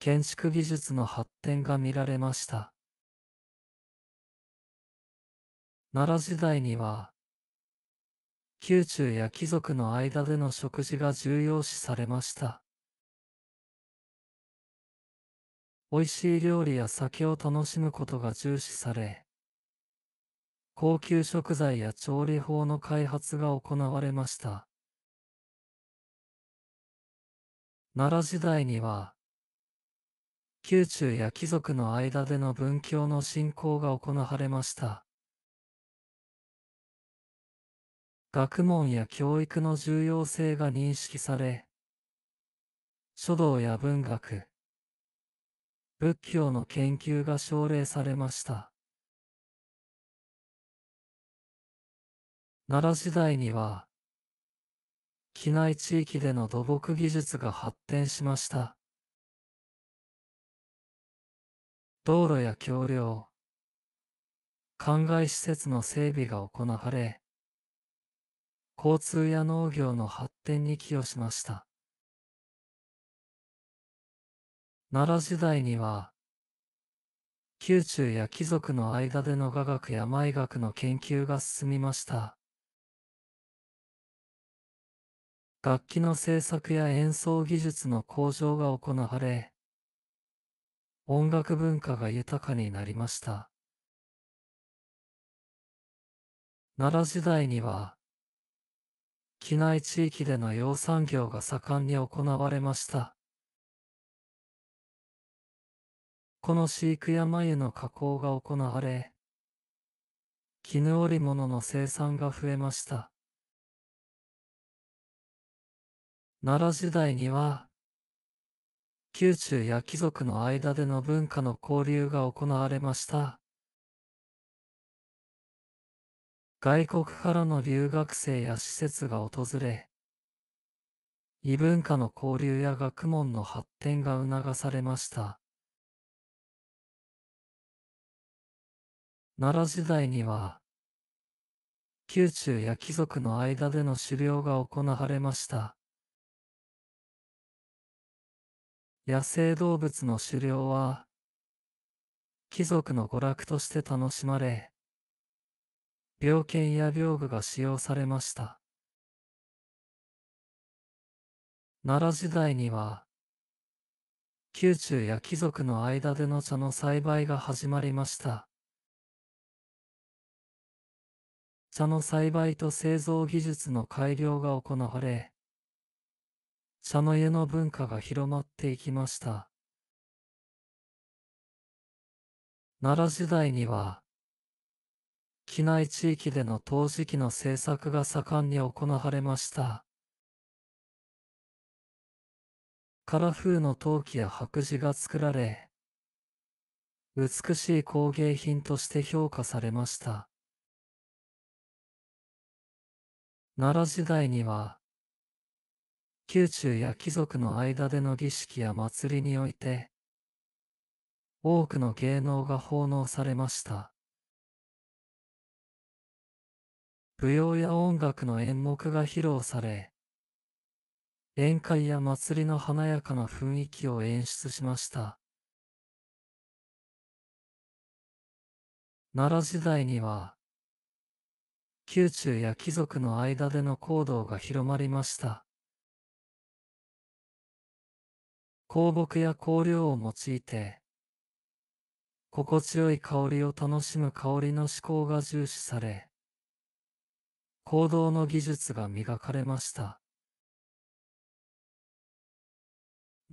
建築技術の発展が見られました。奈良時代には、宮中や貴族の間での食事が重要視されました。美味しい料理や酒を楽しむことが重視され、高級食材や調理法の開発が行われました。奈良時代には、宮中や貴族の間での文教の信仰が行われました。学問や教育の重要性が認識され、書道や文学、仏教の研究が奨励されました。奈良時代には、機内地域での土木技術が発展しました。道路や橋梁、灌漑施設の整備が行われ、交通や農業の発展に寄与しました。奈良時代には、宮中や貴族の間での雅楽や舞楽の研究が進みました。楽器の制作や演奏技術の向上が行われ、音楽文化が豊かになりました。奈良時代には、機内地域での養蚕業が盛んに行われました。この飼育や繭の加工が行われ、絹織物の生産が増えました。奈良時代には、宮中や貴族の間での文化の交流が行われました。外国からの留学生や施設が訪れ、異文化の交流や学問の発展が促されました。奈良時代には、宮中や貴族の間での狩猟が行われました。野生動物の狩猟は、貴族の娯楽として楽しまれ、病犬や病具が使用されました。奈良時代には、宮中や貴族の間での茶の栽培が始まりました。茶の栽培と製造技術の改良が行われ、茶の湯の文化が広まっていきました。奈良時代には、機内地域での陶磁器の製作が盛んに行われました。カラフーの陶器や白磁が作られ、美しい工芸品として評価されました。奈良時代には、宮中や貴族の間での儀式や祭りにおいて、多くの芸能が奉納されました。舞踊や音楽の演目が披露され、宴会や祭りの華やかな雰囲気を演出しました。奈良時代には、宮中や貴族の間での行動が広まりました。香木や香料を用いて、心地よい香りを楽しむ香りの思考が重視され、行動の技術が磨かれました。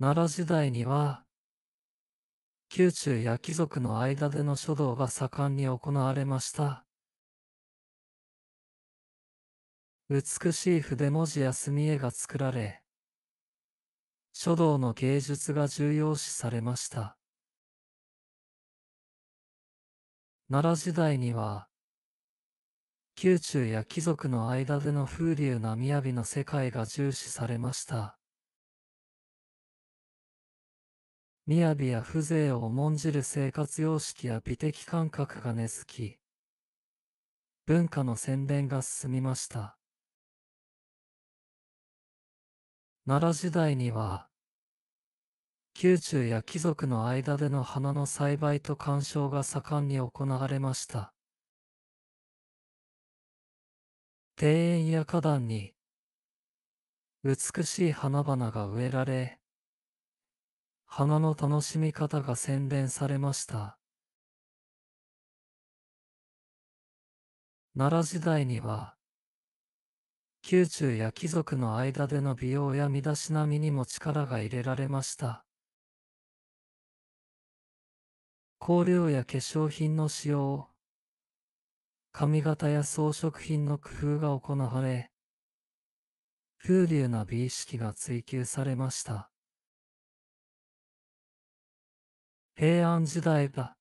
奈良時代には、宮中や貴族の間での書道が盛んに行われました。美しい筆文字や墨絵が作られ、書道の芸術が重要視されました。奈良時代には、宮中や貴族の間での風流な雅の世界が重視されました。雅や風情を重んじる生活様式や美的感覚が根付き、文化の宣伝が進みました。奈良時代には、宮中や貴族の間での花の栽培と鑑賞が盛んに行われました。庭園や花壇に、美しい花々が植えられ、花の楽しみ方が洗練されました。奈良時代には、宮中や貴族の間での美容や身だしなみにも力が入れられました。香料や化粧品の使用、髪型や装飾品の工夫が行われ、風流な美意識が追求されました。平安時代が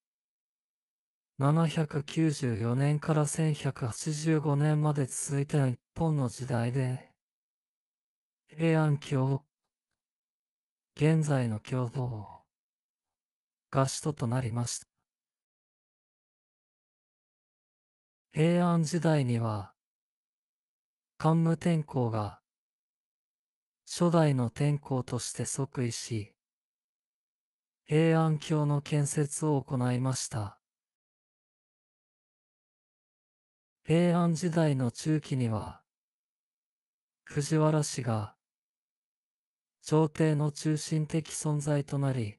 794年から1185年まで続いた日本の時代で、平安京、現在の京都、合首都となりました。平安時代には、桓武天皇が、初代の天皇として即位し、平安京の建設を行いました。平安時代の中期には、藤原氏が、朝廷の中心的存在となり、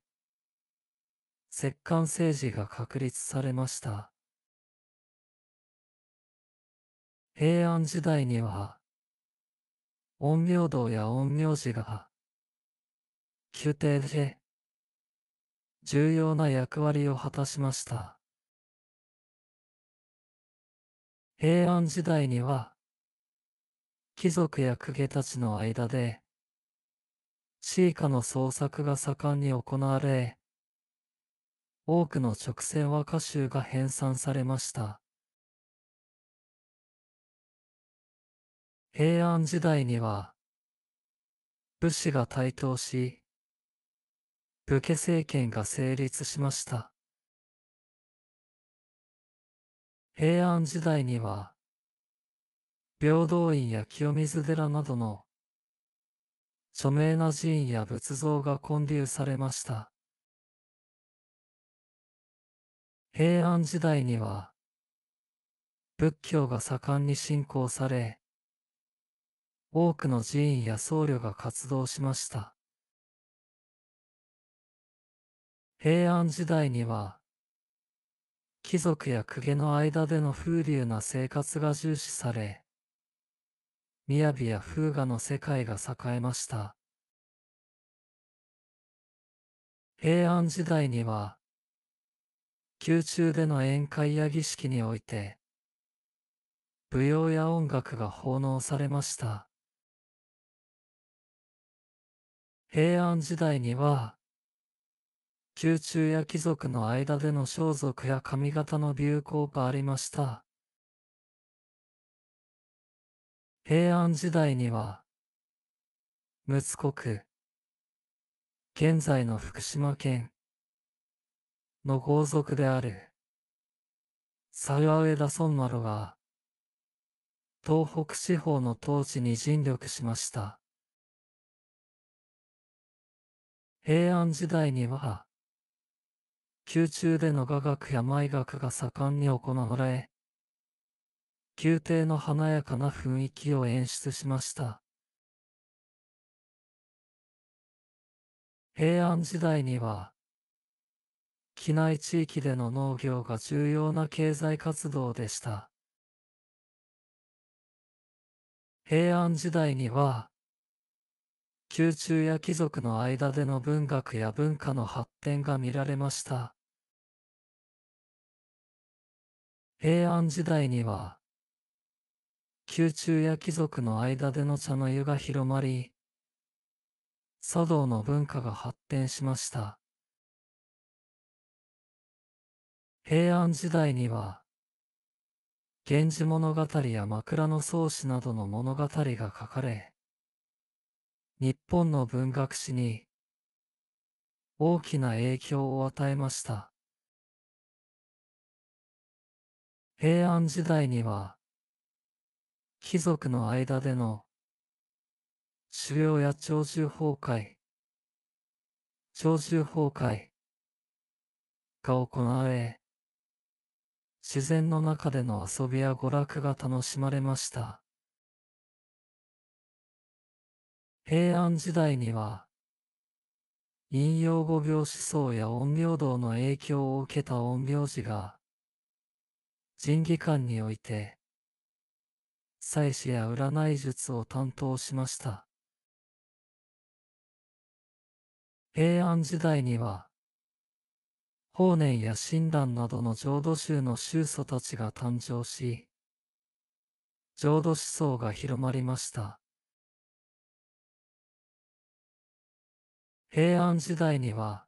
摂関政治が確立されました。平安時代には、陰陽道や陰陽師が、宮廷で、重要な役割を果たしました。平安時代には、貴族や公家たちの間で、地位下の創作が盛んに行われ、多くの直線和歌集が編纂されました。平安時代には、武士が台頭し、武家政権が成立しました。平安時代には、平等院や清水寺などの著名な寺院や仏像が建立されました。平安時代には、仏教が盛んに信仰され、多くの寺院や僧侶が活動しました。平安時代には、貴族や公家の間での風流な生活が重視され、雅や風雅の世界が栄えました。平安時代には、宮中での宴会や儀式において、舞踊や音楽が奉納されました。平安時代には、宮中や貴族の間での装束や髪型の流行がありました。平安時代には、陸奥国、現在の福島県の豪族である、ダ・ソンマロが、東北地方の統治に尽力しました。平安時代には、宮中での雅楽や舞楽が盛んに行われ、宮廷の華やかな雰囲気を演出しました。平安時代には、畿内地域での農業が重要な経済活動でした。平安時代には、宮中や貴族の間での文学や文化の発展が見られました。平安時代には、宮中や貴族の間での茶の湯が広まり、茶道の文化が発展しました。平安時代には、源氏物語や枕草子などの物語が書かれ、日本の文学史に大きな影響を与えました。平安時代には、貴族の間での狩猟や鳥獣崩壊、鳥獣崩壊が行われ、自然の中での遊びや娯楽が楽しまれました。平安時代には、引用語病思想や陰陽道の影響を受けた陰陽師が、神技館において、祭祀や占い術を担当しました。平安時代には、法然や親鸞などの浄土宗の宗祖たちが誕生し、浄土思想が広まりました。平安時代には、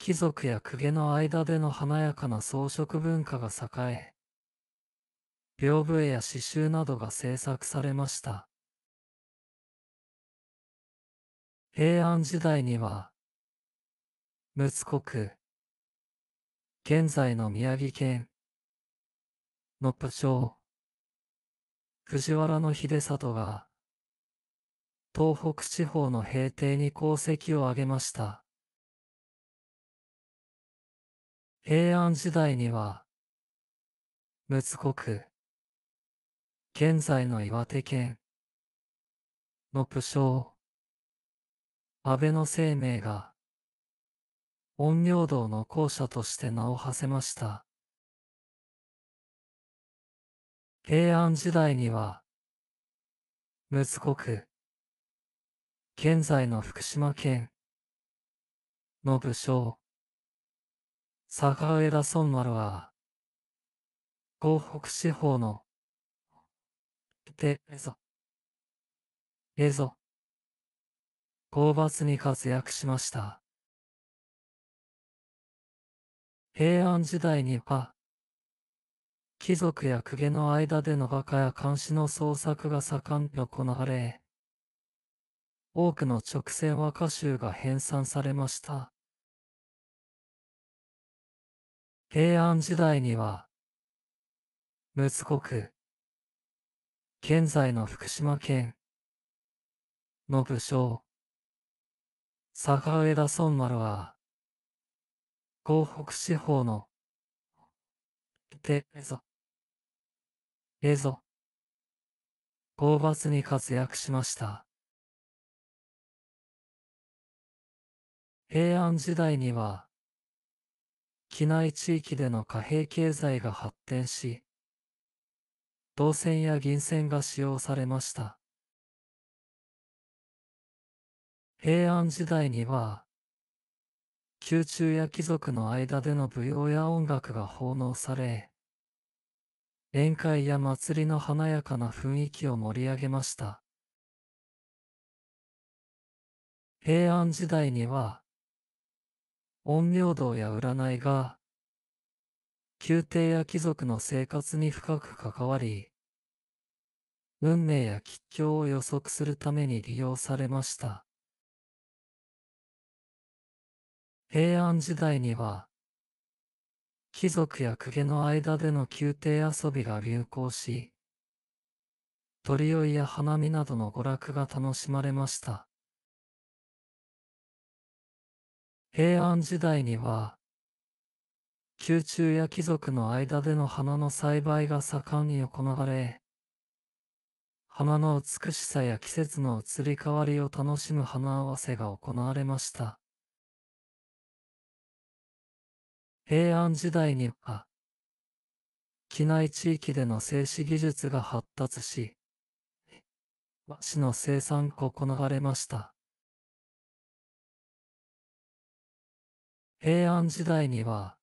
貴族や公家の間での華やかな装飾文化が栄え、屏風絵や刺繍などが制作されました。平安時代には、陸奥国、現在の宮城県、の部長、藤原秀里が、東北地方の平定に功績を挙げました。平安時代には、陸奥国、現在の岩手県の武将、安倍の生命が、陰陽道の校舎として名を馳せました。平安時代には、陸奥国、現在の福島県の武将、坂田村丸は、東北地方の、で、えぞ、えぞ、討伐に活躍しました。平安時代には、貴族や公家の間での馬鹿や監視の捜索が盛んに行われ。多くの直線和歌集が編纂されました。平安時代には、陸奥国、現在の福島県、の武将、坂上田孫丸は、江北四方の、て、えぞ、えぞ、討伐に活躍しました。平安時代には、畿内地域での貨幣経済が発展し、銅線や銀線が使用されました。平安時代には、宮中や貴族の間での舞踊や音楽が奉納され、宴会や祭りの華やかな雰囲気を盛り上げました。平安時代には、陰陽道や占いが、宮廷や貴族の生活に深く関わり、運命や吉祥を予測するために利用されました。平安時代には、貴族や公家の間での宮廷遊びが流行し、鳥酔いや花見などの娯楽が楽しまれました。平安時代には、宮中や貴族の間での花の栽培が盛んに行われ、花の美しさや季節の移り変わりを楽しむ花合わせが行われました。平安時代には、機内地域での製紙技術が発達し、和紙の生産が行われました。平安時代には、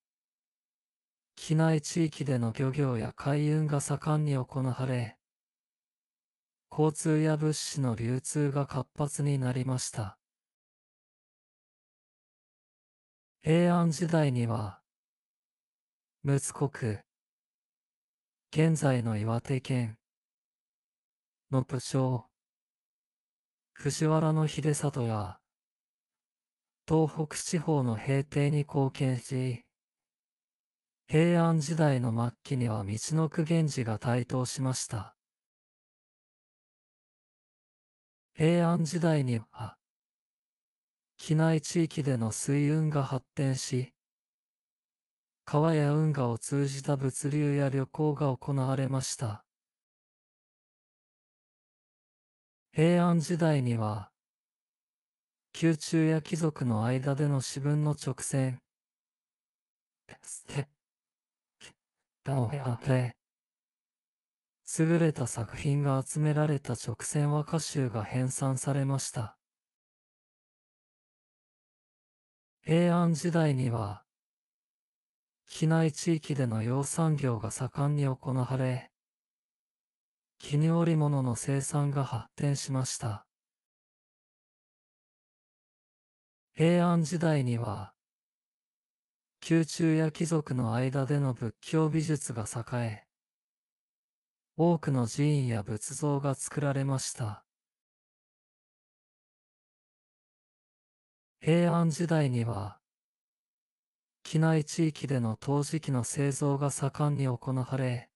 機内地域での漁業や海運が盛んに行われ、交通や物資の流通が活発になりました。平安時代には、陸奥国、現在の岩手県の武将、藤原秀里や、東北地方の平定に貢献し、平安時代の末期には道の区源氏が台頭しました。平安時代には、機内地域での水運が発展し、川や運河を通じた物流や旅行が行われました。平安時代には、宮中や貴族の間での私文の直線。優れた作品が集められた直線和歌集が編纂されました。平安時代には、機内地域での養蚕業が盛んに行われ、絹織物の生産が発展しました。平安時代には、宮中や貴族の間での仏教美術が栄え、多くの寺院や仏像が作られました。平安時代には、機内地域での陶磁器の製造が盛んに行われ、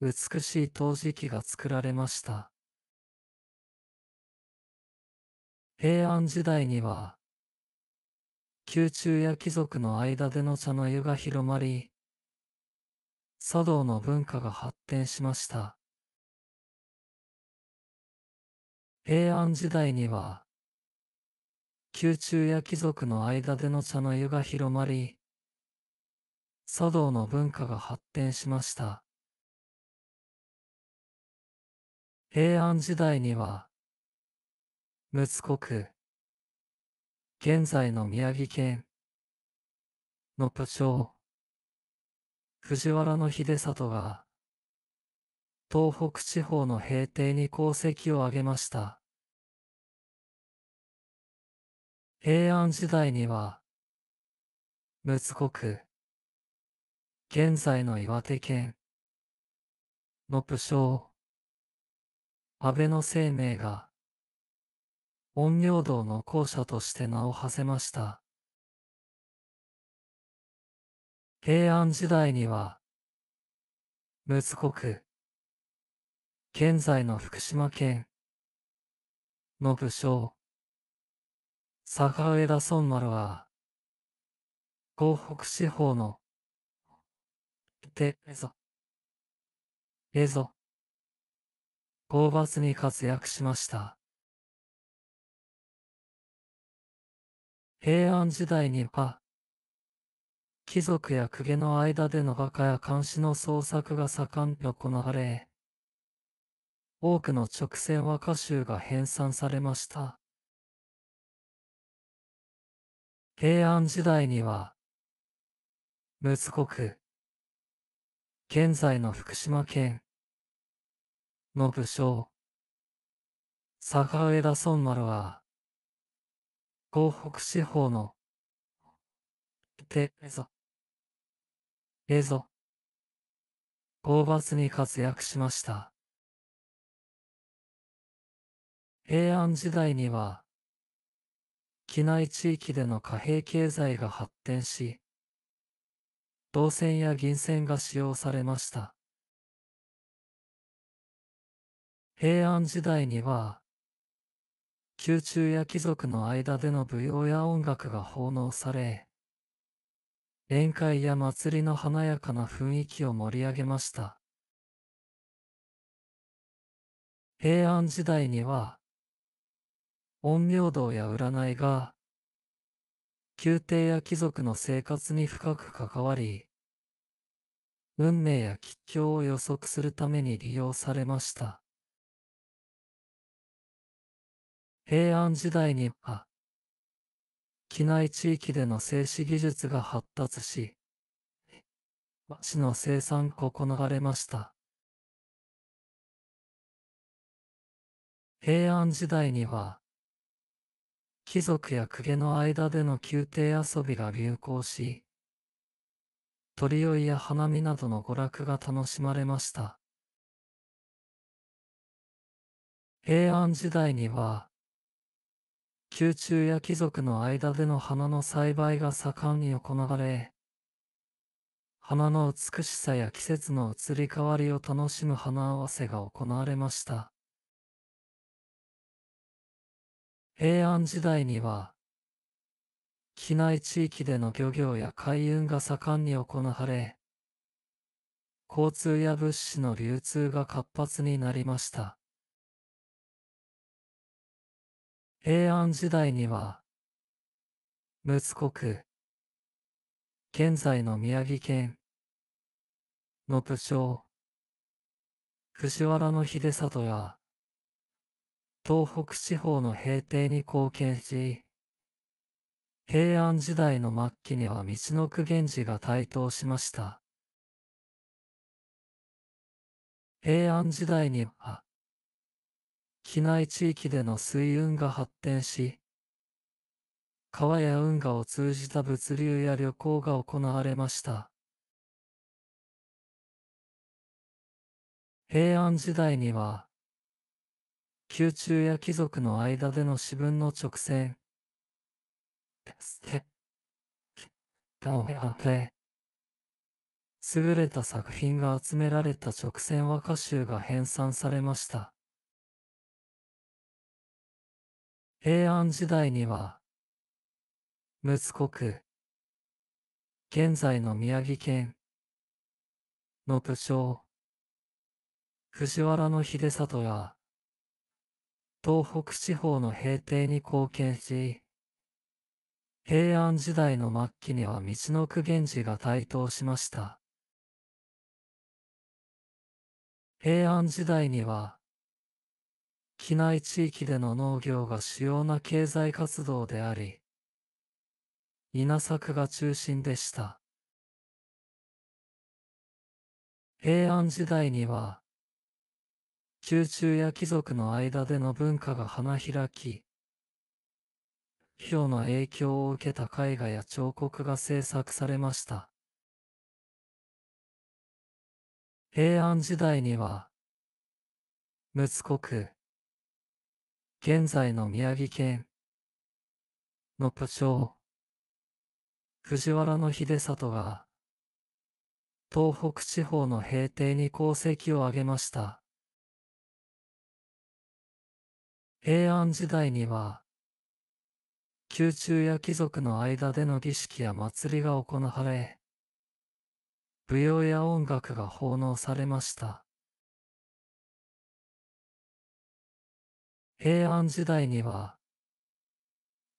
美しい陶磁器が作られました。平安時代には、宮中や貴族の間での茶の湯が広まり、茶道の文化が発展しました。平安時代には、宮中や貴族の間での茶の湯が広まり、茶道の文化が発展しました。平安時代には、むつこく。現在の宮城県の部長、藤原秀里が、東北地方の平定に功績を挙げました。平安時代には、むつこく、現在の岩手県の武将、安倍の生命が、陰陽道の校舎として名を馳せました。平安時代には、陸奥国、現在の福島県、の武将、坂上田村丸は、江北四方の、て、えぞ、えぞ、合伐に活躍しました。平安時代には、貴族や公家の間での画家や監視の創作が盛んに行われ、多くの直線和歌集が編纂されました。平安時代には、陸奥国、現在の福島県、の武将、坂上田村丸は、東北地方の、で、えぞ、えぞ、討伐に活躍しました。平安時代には、機内地域での貨幣経済が発展し、銅線や銀線が使用されました。平安時代には、宮中や貴族の間での舞踊や音楽が奉納され、宴会や祭りの華やかな雰囲気を盛り上げました。平安時代には、陰陽道や占いが、宮廷や貴族の生活に深く関わり、運命や吉凶を予測するために利用されました。平安時代には、畿内地域での製紙技術が発達し、和紙の生産が行われました。平安時代には、貴族や公家の間での宮廷遊びが流行し、鳥酔いや花見などの娯楽が楽しまれました。平安時代には、宮中や貴族の間での花の栽培が盛んに行われ、花の美しさや季節の移り変わりを楽しむ花合わせが行われました。平安時代には、機内地域での漁業や海運が盛んに行われ、交通や物資の流通が活発になりました。平安時代には、陸奥国、現在の宮城県の部将、藤原秀里や、東北地方の平定に貢献し、平安時代の末期には道の区源氏が台頭しました。平安時代には、機内地域での水運が発展し、川や運河を通じた物流や旅行が行われました。平安時代には、宮中や貴族の間での私文の直線、優れた作品が集められた直線和歌集が編纂されました。平安時代には、陸奥国、現在の宮城県の武将、藤原秀里が、東北地方の平定に貢献し、平安時代の末期には道の区源氏が台頭しました。平安時代には、機内地域での農業が主要な経済活動であり、稲作が中心でした。平安時代には、宮中や貴族の間での文化が花開き、氷の影響を受けた絵画や彫刻が制作されました。平安時代には、つこ国、現在の宮城県の部長、藤原秀里が、東北地方の平定に功績を挙げました。平安時代には、宮中や貴族の間での儀式や祭りが行われ、舞踊や音楽が奉納されました。平安時代には、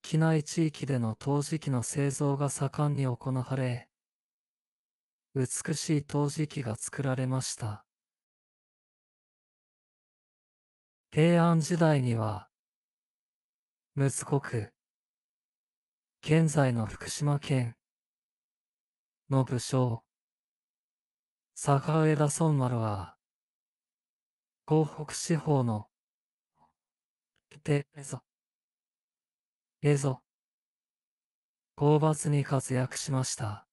機内地域での陶磁器の製造が盛んに行われ、美しい陶磁器が作られました。平安時代には、むつこく、現在の福島県の武将、坂上田村丸は、広北地方のて、像。映像。討罰に活躍しました。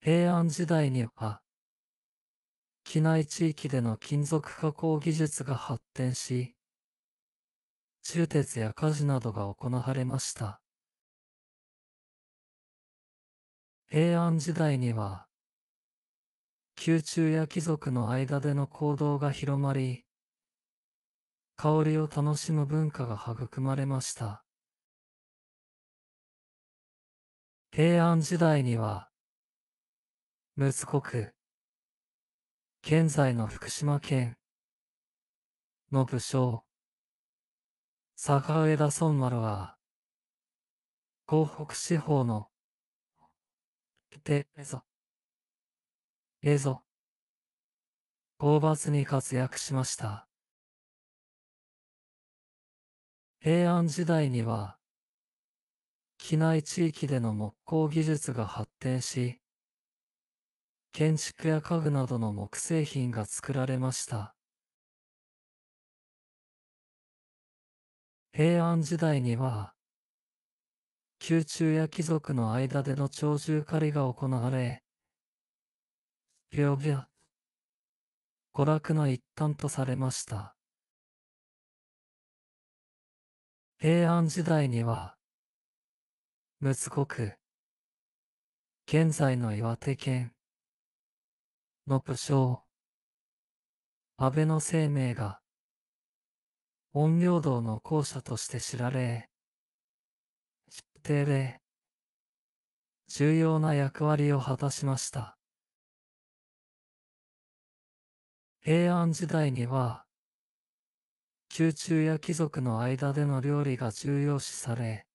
平安時代には、機内地域での金属加工技術が発展し、鋳鉄や火事などが行われました。平安時代には、宮中や貴族の間での行動が広まり、香りを楽しむ文化が育まれました。平安時代には、睦子く。現在の福島県の武将、坂上田孫丸は、広北四方の、て、えぞ、えぞ、討伐に活躍しました。平安時代には、機内地域での木工技術が発展し、建築や家具などの木製品が作られました。平安時代には、宮中や貴族の間での鳥獣狩りが行われ、病気や娯楽の一端とされました。平安時代には、つ奥国、現在の岩手県の武将、安倍の生命が、音領道の校舎として知られ、筆廷で、重要な役割を果たしました。平安時代には、宮中や貴族の間での料理が重要視され、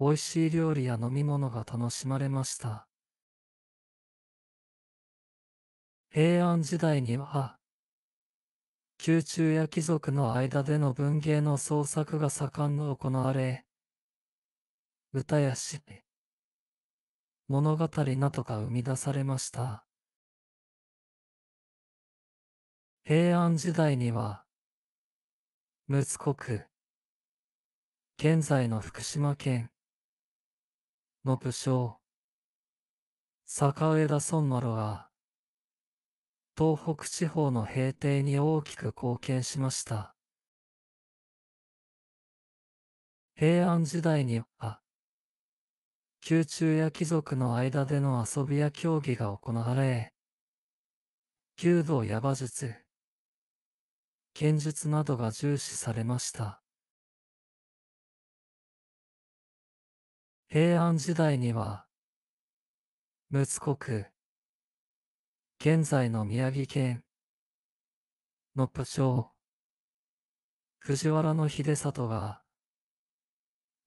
美味しい料理や飲み物が楽しまれました。平安時代には、宮中や貴族の間での文芸の創作が盛んに行われ、歌や詩、物語などが生み出されました。平安時代には、睦子区。現在の福島県の武将、坂上田村丸は、東北地方の平定に大きく貢献しました。平安時代には、宮中や貴族の間での遊びや競技が行われ、弓道や馬術、剣術などが重視されました。平安時代には、陸奥国、現在の宮城県の部長、藤原秀里が、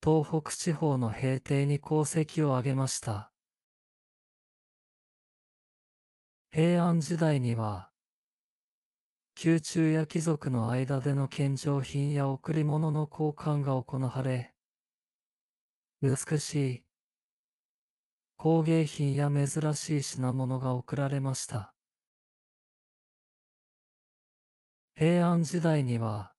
東北地方の平定に功績を挙げました。平安時代には、宮中や貴族の間での献上品や贈り物の交換が行われ、美しい工芸品や珍しい品物が贈られました。平安時代には、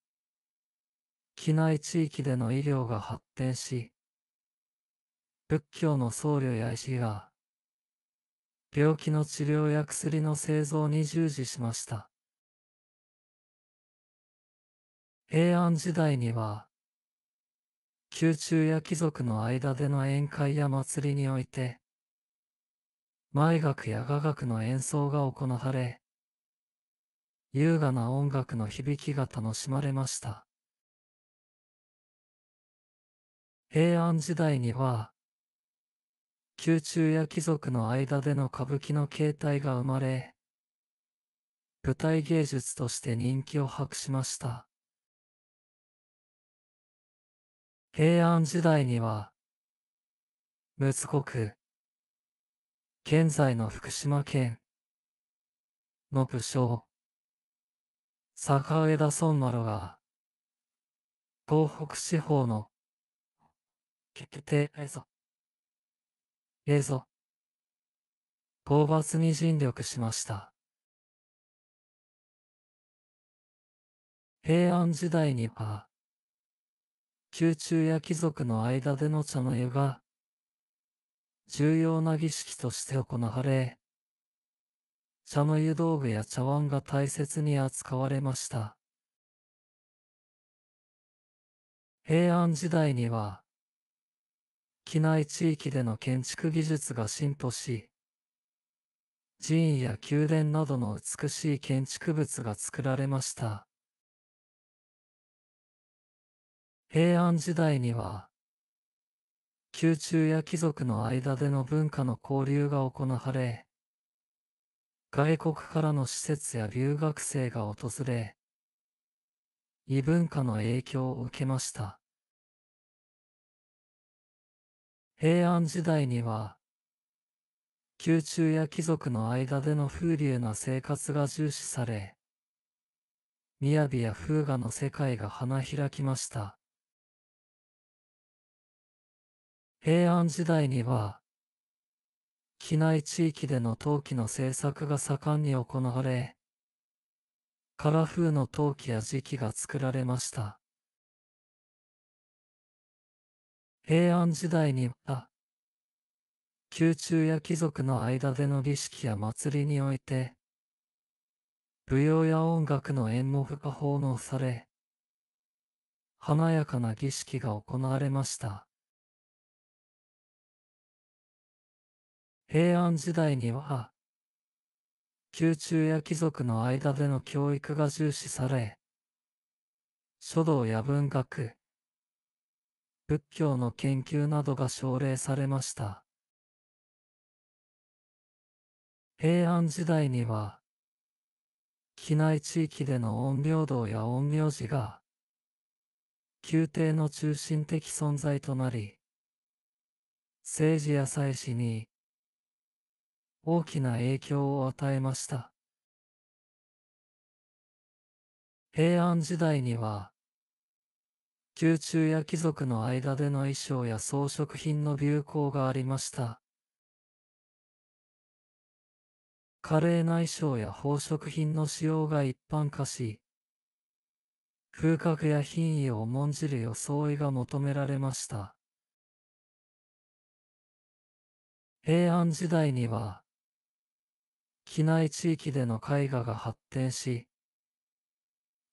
畿内地域での医療が発展し、仏教の僧侶や医師が、病気の治療や薬の製造に従事しました。平安時代には、宮中や貴族の間での宴会や祭りにおいて、舞楽や雅楽の演奏が行われ、優雅な音楽の響きが楽しまれました。平安時代には、宮中や貴族の間での歌舞伎の形態が生まれ、舞台芸術として人気を博しました。平安時代には、陸奥国、現在の福島県の武将、坂上村孫どが、東北地方の、決定映像、映像、討伐に尽力しました。平安時代には、宮中や貴族の間での茶の湯が、重要な儀式として行われ、茶の湯道具や茶碗が大切に扱われました。平安時代には、機内地域での建築技術が進歩し、寺院や宮殿などの美しい建築物が作られました。平安時代には、宮中や貴族の間での文化の交流が行われ、外国からの施設や留学生が訪れ、異文化の影響を受けました。平安時代には、宮中や貴族の間での風流な生活が重視され、雅や風雅の世界が花開きました。平安時代には、機内地域での陶器の製作が盛んに行われ、カフーの陶器や磁器が作られました。平安時代には、宮中や貴族の間での儀式や祭りにおいて、舞踊や音楽の演目が奉納され、華やかな儀式が行われました。平安時代には、宮中や貴族の間での教育が重視され、書道や文学、仏教の研究などが奨励されました。平安時代には、機内地域での陰陽道や陰陽師が、宮廷の中心的存在となり、政治や祭祀に、大きな影響を与えました。平安時代には、宮中や貴族の間での衣装や装飾品の流行がありました。華麗な衣装や宝飾品の使用が一般化し、風格や品位を重んじる装いが求められました。平安時代には、機内地域での絵画が発展し、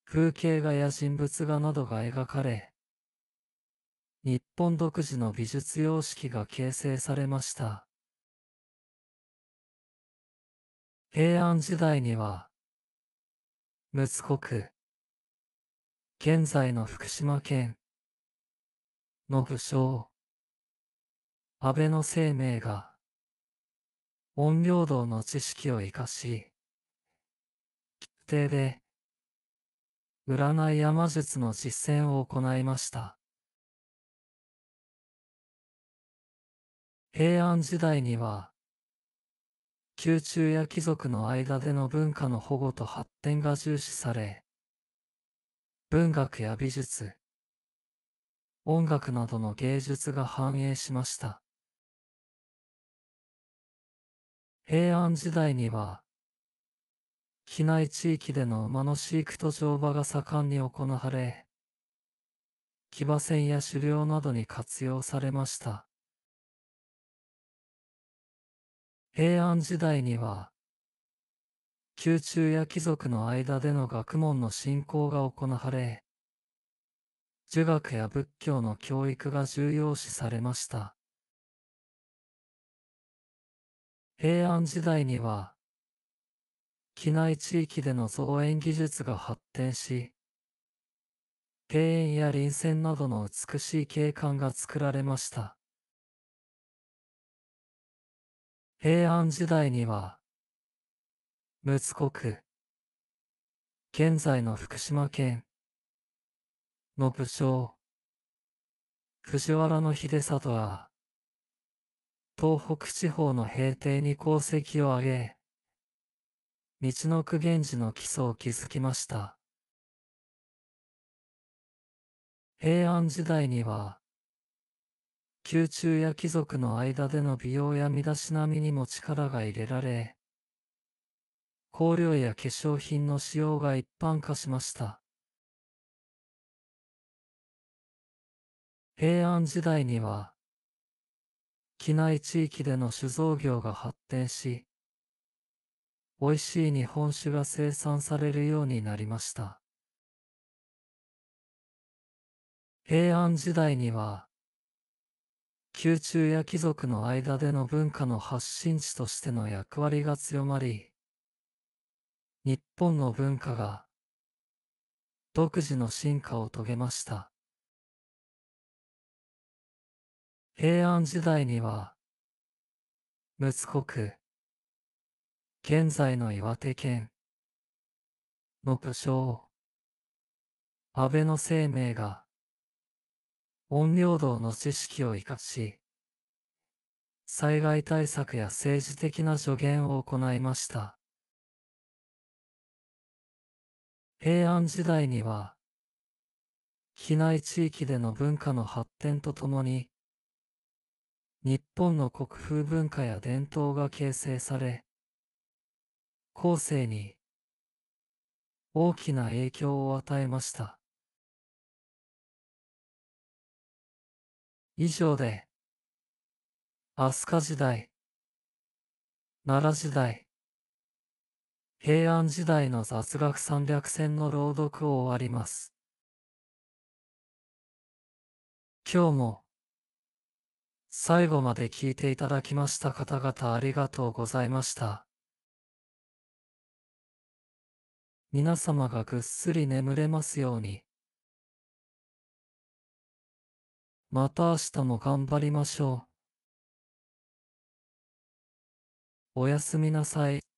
風景画や人物画などが描かれ、日本独自の美術様式が形成されました。平安時代には、陸奥国、現在の福島県、の武将、安倍の生命が、音量道の知識を活かし、規定で、占い山術の実践を行いました。平安時代には、宮中や貴族の間での文化の保護と発展が重視され、文学や美術、音楽などの芸術が繁栄しました。平安時代には、畿内地域での馬の飼育と乗馬が盛んに行われ、騎馬戦や狩猟などに活用されました。平安時代には、宮中や貴族の間での学問の信仰が行われ、儒学や仏教の教育が重要視されました。平安時代には、機内地域での造園技術が発展し、庭園や林線などの美しい景観が作られました。平安時代には、陸奥国、現在の福島県、の武将、藤原秀里は、東北地方の平定に功績を挙げ、道の区源氏の基礎を築きました。平安時代には、宮中や貴族の間での美容や身だしなみにも力が入れられ、香料や化粧品の使用が一般化しました。平安時代には、機内地域での酒造業が発展し、美味しい日本酒が生産されるようになりました。平安時代には、宮中や貴族の間での文化の発信地としての役割が強まり、日本の文化が独自の進化を遂げました。平安時代には、むつこく、現在の岩手県の武将、安倍の生命が、音領道の知識を活かし、災害対策や政治的な助言を行いました。平安時代には、機内地域での文化の発展とともに、日本の国風文化や伝統が形成され、後世に大きな影響を与えました。以上で、飛鳥時代、奈良時代、平安時代の雑学三百選の朗読を終わります。今日も、最後まで聞いていただきました方々ありがとうございました。皆様がぐっすり眠れますように。また明日も頑張りましょう。おやすみなさい。